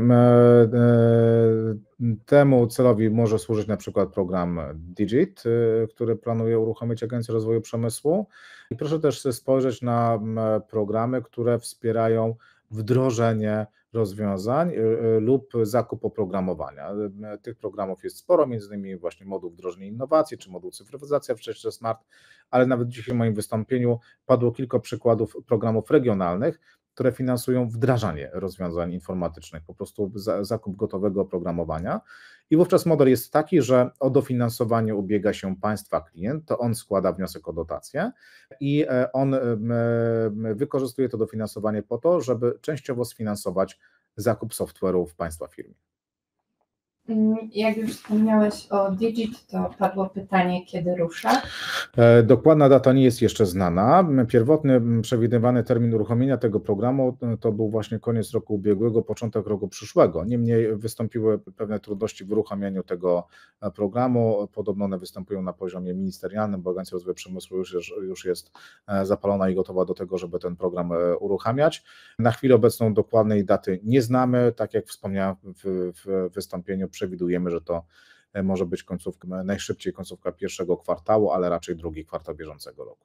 Temu celowi może służyć na przykład program Digit, y, który planuje uruchomić Agencję Rozwoju Przemysłu. I proszę też spojrzeć na programy, które wspierają wdrożenie rozwiązań y, y, lub zakup oprogramowania. Tych programów jest sporo, między innymi właśnie moduł wdrożenia innowacji czy moduł cyfryzacja w Smart, ale nawet dzisiaj w moim wystąpieniu padło kilka przykładów programów regionalnych, które finansują wdrażanie rozwiązań informatycznych, po prostu zakup gotowego oprogramowania. I wówczas model jest taki, że o dofinansowanie ubiega się państwa klient, to on składa wniosek o dotację i e, on e, e, wykorzystuje to dofinansowanie po to, żeby częściowo sfinansować zakup software'u w państwa firmie. Mm, jak już wspomniałeś o Digit, to padło pytanie, kiedy rusza? E, dokładna data nie jest jeszcze znana. Pierwotny mm, przewidywany termin uruchomienia tego programu e, to był właśnie koniec roku ubiegłego, początek roku przyszłego. Niemniej wystąpiły pewne trudności w uruchamianiu tego e, programu. Podobno one występują na poziomie ministerialnym, bo Agencja Rozwoju Przemysłu już, już jest zapalona i gotowa do tego, żeby ten program uruchamiać. Na chwilę obecną dokładnej daty nie znamy. Tak jak wspomniałem w, w wystąpieniu, przewidujemy, że to e, może być końcówka, e, najszybciej końcówka pierwszego kwartału, ale raczej drugi kwartał bieżącego roku.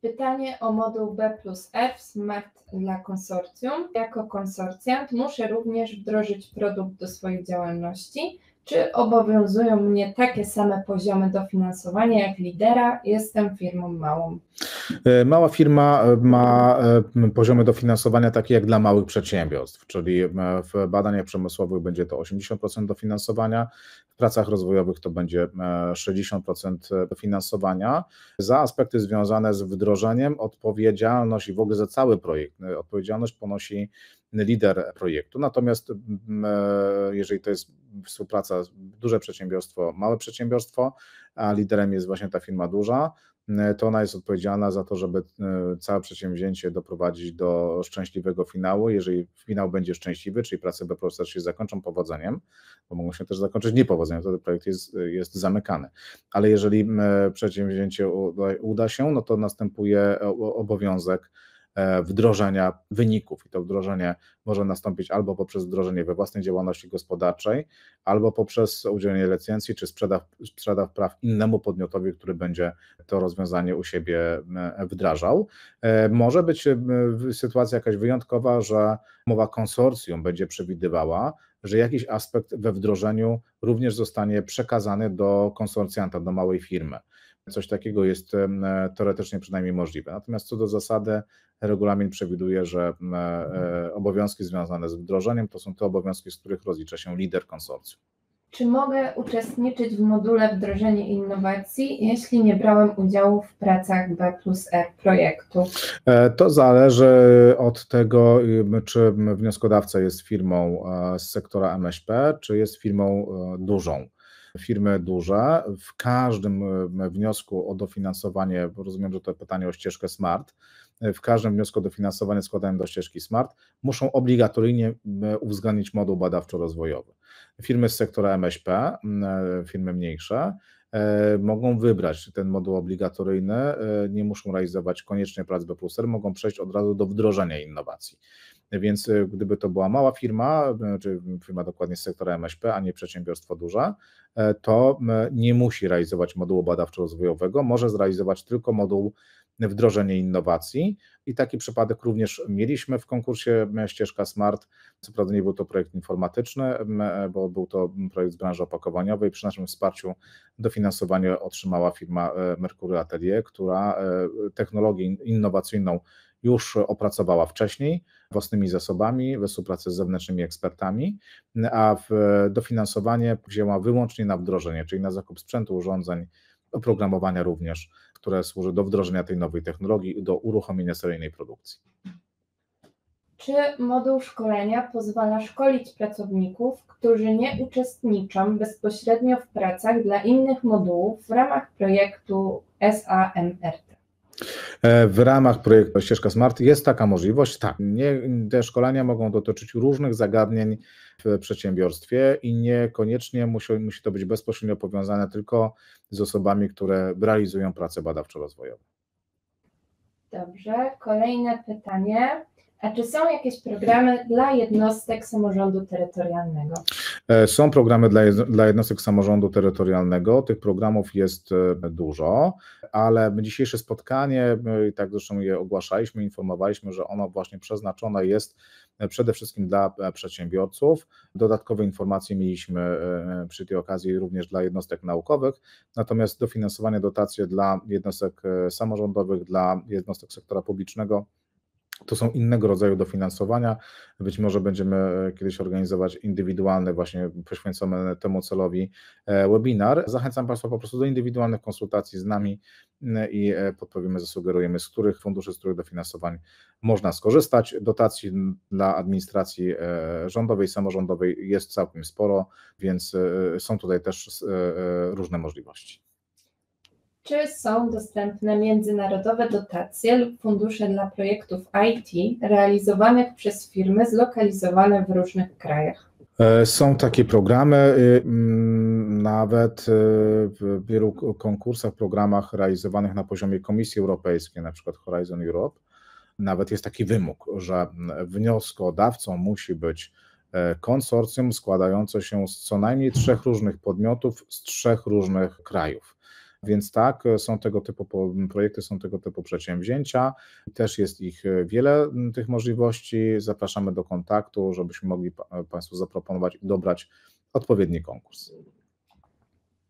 Pytanie o moduł B plus F Smart dla konsorcjum. Jako konsorcjant muszę również wdrożyć produkt do swojej działalności, czy obowiązują mnie takie same poziomy dofinansowania jak lidera? Jestem firmą małą. E, mała firma e, ma e, poziomy dofinansowania takie jak dla małych przedsiębiorstw, czyli w badaniach przemysłowych będzie to 80% dofinansowania, w pracach rozwojowych to będzie 60% dofinansowania. Za aspekty związane z wdrożeniem odpowiedzialność i w ogóle za cały projekt odpowiedzialność ponosi lider projektu. Natomiast e, jeżeli to jest współpraca, duże przedsiębiorstwo, małe przedsiębiorstwo, a liderem jest właśnie ta firma duża, to ona jest odpowiedzialna za to, żeby e, całe przedsięwzięcie doprowadzić do szczęśliwego finału. Jeżeli finał będzie szczęśliwy, czyli prace B procesu się zakończą powodzeniem, bo mogą się też zakończyć niepowodzeniem, wtedy projekt jest, jest zamykany. Ale jeżeli e, przedsięwzięcie uda się, no to następuje obowiązek E, wdrożenia wyników. I to wdrożenie może nastąpić albo poprzez wdrożenie we własnej działalności gospodarczej, albo poprzez udzielenie licencji czy sprzedaż, sprzedaż praw innemu podmiotowi, który będzie to rozwiązanie u siebie e, wdrażał. E, może być sytuacja jakaś wyjątkowa, że mowa konsorcjum będzie przewidywała, że jakiś aspekt we wdrożeniu również zostanie przekazany do konsorcjanta, do małej firmy coś takiego jest e, teoretycznie przynajmniej możliwe. Natomiast co do zasady, regulamin przewiduje, że e, mhm. e, obowiązki związane z wdrożeniem to są te obowiązki, z których rozlicza się lider konsorcjum. Czy mogę uczestniczyć w module wdrożenie innowacji, jeśli nie brałem udziału w pracach B plus E projektu? To zależy od tego, czy wnioskodawca jest firmą z sektora MŚP, czy jest firmą dużą firmy duże. W każdym e, wniosku o dofinansowanie, rozumiem, że to pytanie o ścieżkę smart, e, w każdym wniosku o dofinansowanie składanym do ścieżki smart, muszą obligatoryjnie uwzględnić moduł badawczo-rozwojowy. Firmy z sektora MŚP, e, firmy mniejsze, mogą wybrać ten moduł obligatoryjny, nie muszą realizować koniecznie prac B+R, mogą przejść od razu do wdrożenia innowacji. Więc y, gdyby to była mała firma, y, czy znaczy firma dokładnie z sektora MŚP, a nie przedsiębiorstwo duże, e, to nie musi realizować modułu badawczo-rozwojowego, może zrealizować tylko moduł wdrożenie innowacji. I taki przypadek również mieliśmy w konkursie Ścieżka Smart. Co prawda nie był to projekt informatyczny, e, bo był to projekt z branży opakowaniowej. Przy naszym wsparciu dofinansowanie otrzymała firma e, Mercury Atelier, która technologię innowacyjną już opracowała wcześniej własnymi zasobami, we współpracy z zewnętrznymi ekspertami, a w dofinansowanie wzięła wyłącznie na wdrożenie, czyli na zakup sprzętu, urządzeń, oprogramowania również, które służy do wdrożenia tej nowej technologii i do uruchomienia seryjnej produkcji. Czy moduł szkolenia pozwala szkolić pracowników, którzy nie uczestniczą bezpośrednio w pracach dla innych modułów w ramach projektu SAMRT? E, w ramach projektu Ścieżka Smart jest taka możliwość, tak. Nie, te szkolenia mogą dotyczyć różnych zagadnień w przedsiębiorstwie i niekoniecznie musi, musi to być bezpośrednio powiązane tylko z osobami, które realizują prace badawczo-rozwojowe. Dobrze, kolejne pytanie. A czy są jakieś programy dla jednostek samorządu terytorialnego? E, są programy dla, dla jednostek samorządu terytorialnego. Tych programów jest e, dużo, ale dzisiejsze spotkanie, e, tak zresztą je ogłaszaliśmy, informowaliśmy, że ono właśnie przeznaczone jest przede wszystkim dla przedsiębiorców. Dodatkowe informacje mieliśmy przy tej okazji również dla jednostek naukowych, natomiast dofinansowanie dotacje dla jednostek samorządowych, dla jednostek sektora publicznego to są innego rodzaju dofinansowania. Być może będziemy e, kiedyś organizować indywidualny, właśnie poświęcony temu celowi e, webinar. Zachęcam Państwa po prostu do indywidualnych konsultacji z nami e, i podpowiemy, zasugerujemy, z których funduszy, z których dofinansowań można skorzystać. Dotacji dla administracji rządowej, samorządowej jest całkiem sporo, więc są tutaj też różne możliwości. Czy są dostępne międzynarodowe dotacje lub fundusze dla projektów IT realizowanych przez firmy zlokalizowane w różnych krajach? E, są takie programy, y, mm, nawet y, w wielu konkursach, programach realizowanych na poziomie Komisji Europejskiej, na przykład Horizon Europe, nawet jest taki wymóg, że wnioskodawcą musi być e, konsorcjum składające się z co najmniej trzech różnych podmiotów z trzech różnych krajów. Więc tak, e, są tego typu projekty, są tego typu przedsięwzięcia, też jest ich e, wiele tych możliwości. Zapraszamy do kontaktu, żebyśmy mogli e, Państwu zaproponować i dobrać odpowiedni konkurs.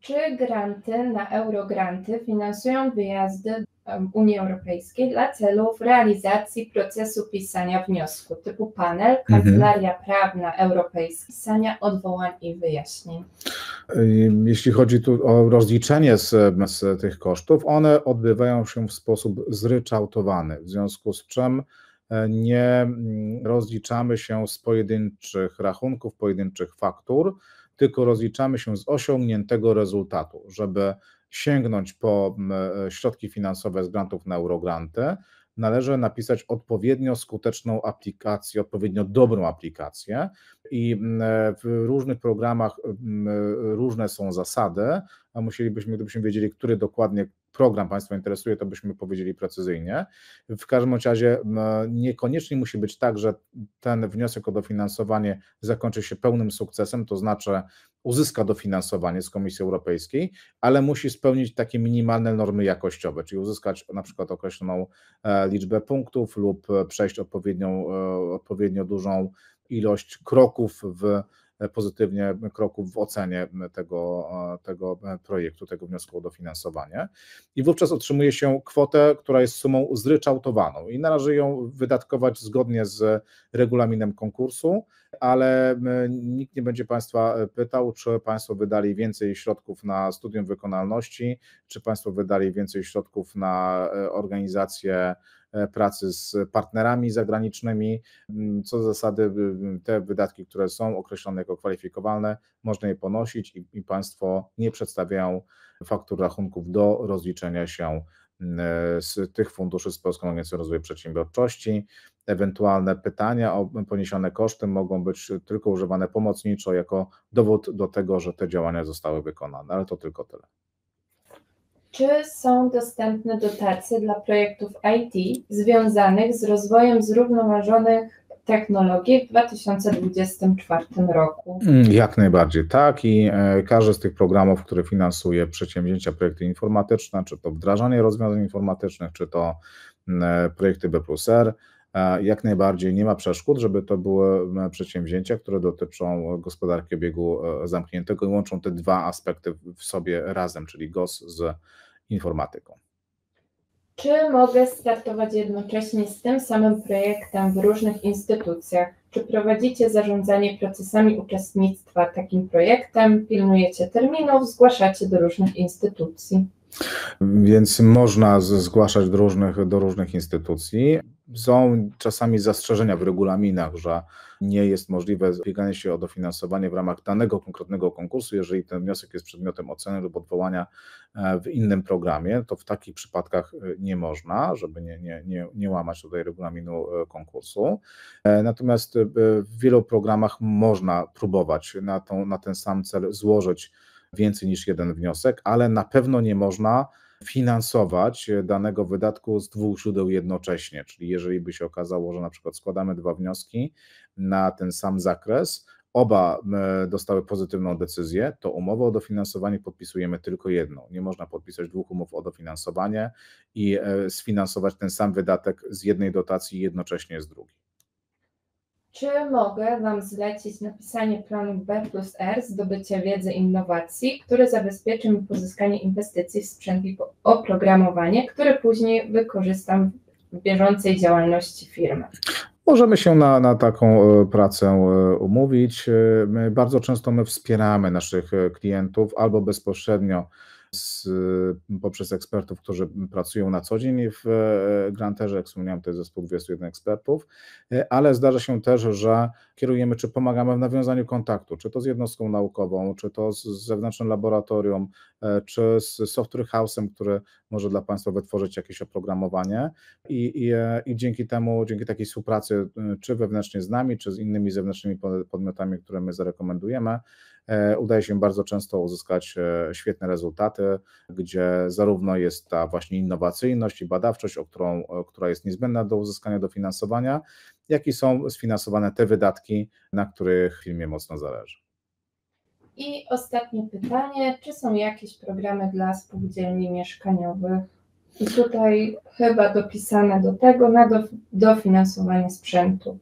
Czy granty na eurogranty finansują wyjazdy Unii Europejskiej dla celów realizacji procesu pisania wniosku typu panel, mhm. Kancelaria mhm. Prawna Europejska, pisania odwołań i wyjaśnień? Jeśli chodzi tu o rozliczenie z, z tych kosztów, one odbywają się w sposób zryczałtowany, w związku z czym e, nie mm, rozliczamy się z pojedynczych rachunków, pojedynczych faktur, tylko rozliczamy się z osiągniętego rezultatu, żeby sięgnąć po mm, e, środki finansowe z grantów na Eurogranty, należy napisać odpowiednio skuteczną aplikację, odpowiednio dobrą aplikację. I mm, w różnych programach mm, różne są zasady, a musielibyśmy, gdybyśmy wiedzieli, który dokładnie program Państwa interesuje, to byśmy powiedzieli precyzyjnie. W każdym razie niekoniecznie musi być tak, że ten wniosek o dofinansowanie zakończy się pełnym sukcesem, to znaczy uzyska dofinansowanie z Komisji Europejskiej, ale musi spełnić takie minimalne normy jakościowe, czyli uzyskać na przykład określoną e, liczbę punktów lub e, przejść odpowiednią, e, odpowiednio dużą ilość kroków w pozytywnie kroków w ocenie tego, tego projektu, tego wniosku o dofinansowanie. I wówczas otrzymuje się kwotę, która jest sumą zryczałtowaną i należy ją wydatkować zgodnie z regulaminem konkursu, ale nikt nie będzie Państwa e, pytał, czy Państwo wydali więcej środków na studium wykonalności, czy Państwo wydali więcej środków na e, organizację E, pracy z partnerami zagranicznymi. Mm, co do zasady, y, y, te wydatki, które są określone jako kwalifikowalne, można je ponosić i, i państwo nie przedstawiają faktur rachunków do rozliczenia się mm, e, z tych funduszy z Polską Agencją Rozwoju Przedsiębiorczości. Ewentualne pytania o poniesione koszty mogą być tylko używane pomocniczo jako dowód do tego, że te działania zostały wykonane, ale to tylko tyle. Czy są dostępne dotacje dla projektów IT związanych z rozwojem zrównoważonych technologii w 2024 roku? Mm, jak najbardziej tak i e, każdy z tych programów, który finansuje przedsięwzięcia, projekty informatyczne, czy to wdrażanie rozwiązań informatycznych, czy to mm, e, projekty B plus R, e, jak najbardziej nie ma przeszkód, żeby to były przedsięwzięcia, które dotyczą gospodarki obiegu zamkniętego i łączą te dwa aspekty w sobie razem, czyli GOS z informatyką. Czy mogę startować jednocześnie z tym samym projektem w różnych instytucjach? Czy prowadzicie zarządzanie procesami uczestnictwa takim projektem, pilnujecie terminów, zgłaszacie do różnych instytucji? Więc można zgłaszać do różnych, do różnych instytucji. Są czasami zastrzeżenia w regulaminach, że nie jest możliwe zbieganie się o dofinansowanie w ramach danego konkretnego konkursu, jeżeli ten wniosek jest przedmiotem oceny lub odwołania e, w innym programie, to w takich przypadkach e, nie można, żeby nie, nie, nie, nie łamać tutaj regulaminu e, konkursu. Natomiast w wielu programach można próbować na, tą, na ten sam cel złożyć więcej niż jeden wniosek, ale na pewno nie można finansować e, danego wydatku z dwóch źródeł jednocześnie. Czyli jeżeli by się okazało, że na przykład składamy dwa wnioski na ten sam zakres, oba e, dostały pozytywną decyzję, to umowę o dofinansowanie podpisujemy tylko jedną. Nie można podpisać dwóch umów o dofinansowanie i e, sfinansować ten sam wydatek z jednej dotacji jednocześnie z drugiej. Czy mogę Wam zlecić napisanie planu B plus R, zdobycie wiedzy innowacji, który zabezpieczy mi pozyskanie inwestycji w sprzęt i oprogramowanie, które później wykorzystam w bieżącej działalności firmy? Możemy się na, na taką e, pracę e, umówić. E, my bardzo często my wspieramy naszych klientów albo bezpośrednio z, y, poprzez ekspertów, którzy pracują na co dzień w e, granterze, jak wspomniałem, to jest zespół 21 ekspertów, y, ale zdarza się też, że kierujemy czy pomagamy w nawiązaniu kontaktu, czy to z jednostką naukową, czy to z zewnętrznym laboratorium, e, czy z software house'em, który może dla Państwa wytworzyć jakieś oprogramowanie i, i, e, i dzięki temu, dzięki takiej współpracy, y, czy wewnętrznie z nami, czy z innymi zewnętrznymi podmiotami, które my zarekomendujemy, E, udaje się bardzo często uzyskać e, świetne rezultaty, gdzie zarówno jest ta właśnie innowacyjność i badawczość, o którą, która jest niezbędna do uzyskania dofinansowania, jak i są sfinansowane te wydatki, na których filmie mocno zależy. I ostatnie pytanie, czy są jakieś programy dla spółdzielni mieszkaniowych? I tutaj chyba dopisane do tego na dofinansowanie sprzętu.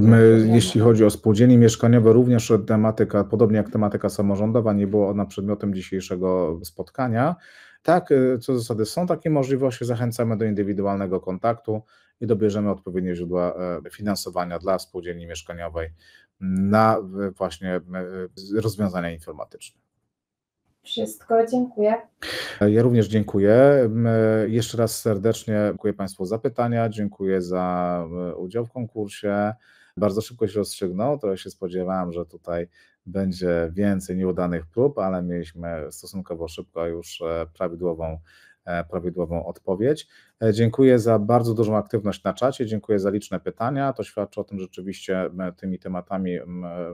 My, tak, tak, jeśli tak. chodzi o spółdzielnie mieszkaniowe, również tematyka, podobnie jak tematyka samorządowa, nie była ona przedmiotem dzisiejszego spotkania. Tak, y, co do zasady są takie możliwości, zachęcamy do indywidualnego kontaktu i dobierzemy odpowiednie źródła e, finansowania dla spółdzielni mieszkaniowej na właśnie e, rozwiązania informatyczne. Wszystko, dziękuję. E, ja również dziękuję. Jeszcze raz serdecznie dziękuję Państwu za pytania, dziękuję za udział w konkursie. Bardzo szybko się rozstrzygnął, to się spodziewałem, że tutaj będzie więcej nieudanych prób, ale mieliśmy stosunkowo szybko już e, prawidłową E, prawidłową odpowiedź. E, dziękuję za bardzo dużą aktywność na czacie, dziękuję za liczne pytania. To świadczy o tym, że rzeczywiście tymi tematami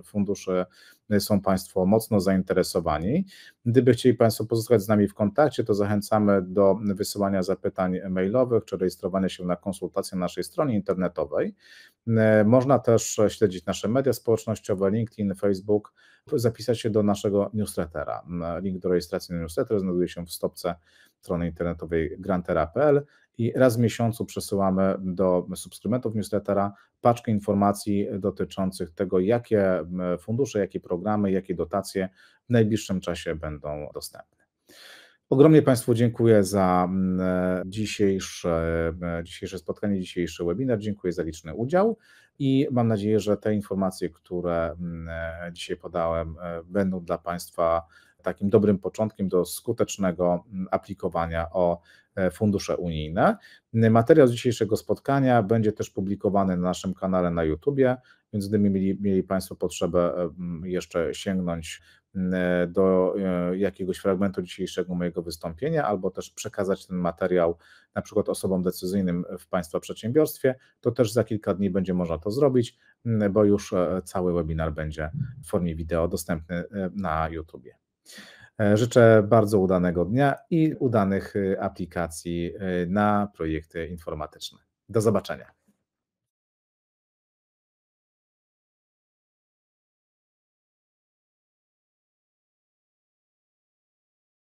funduszy e, są Państwo mocno zainteresowani. Gdyby chcieli Państwo pozostać z nami w kontakcie, to zachęcamy do wysyłania zapytań mailowych czy rejestrowania się na konsultację na naszej stronie internetowej. Można też śledzić nasze media społecznościowe, LinkedIn, Facebook, zapisać się do naszego newslettera. Link do rejestracji na newsletter znajduje się w stopce strony internetowej grantera.pl i raz w miesiącu przesyłamy do subskrybentów newslettera paczkę informacji dotyczących tego, jakie fundusze, jakie programy, jakie dotacje w najbliższym czasie będą dostępne. Ogromnie Państwu dziękuję za dzisiejsze, dzisiejsze spotkanie, dzisiejszy webinar. Dziękuję za liczny udział i mam nadzieję, że te informacje, które dzisiaj podałem, e, będą dla Państwa takim dobrym początkiem do skutecznego mm, aplikowania o e, fundusze unijne. Materiał z dzisiejszego spotkania będzie też publikowany na naszym kanale na YouTubie, więc gdyby mieli, mieli Państwo potrzebę e, jeszcze sięgnąć e, do jakiegoś fragmentu dzisiejszego mojego wystąpienia, albo też przekazać ten materiał na przykład osobom decyzyjnym w Państwa przedsiębiorstwie, to też za kilka dni będzie można to zrobić, bo już cały webinar będzie w formie wideo dostępny na YouTubie. E, życzę bardzo udanego dnia i udanych y, aplikacji y, na projekty informatyczne. Do zobaczenia.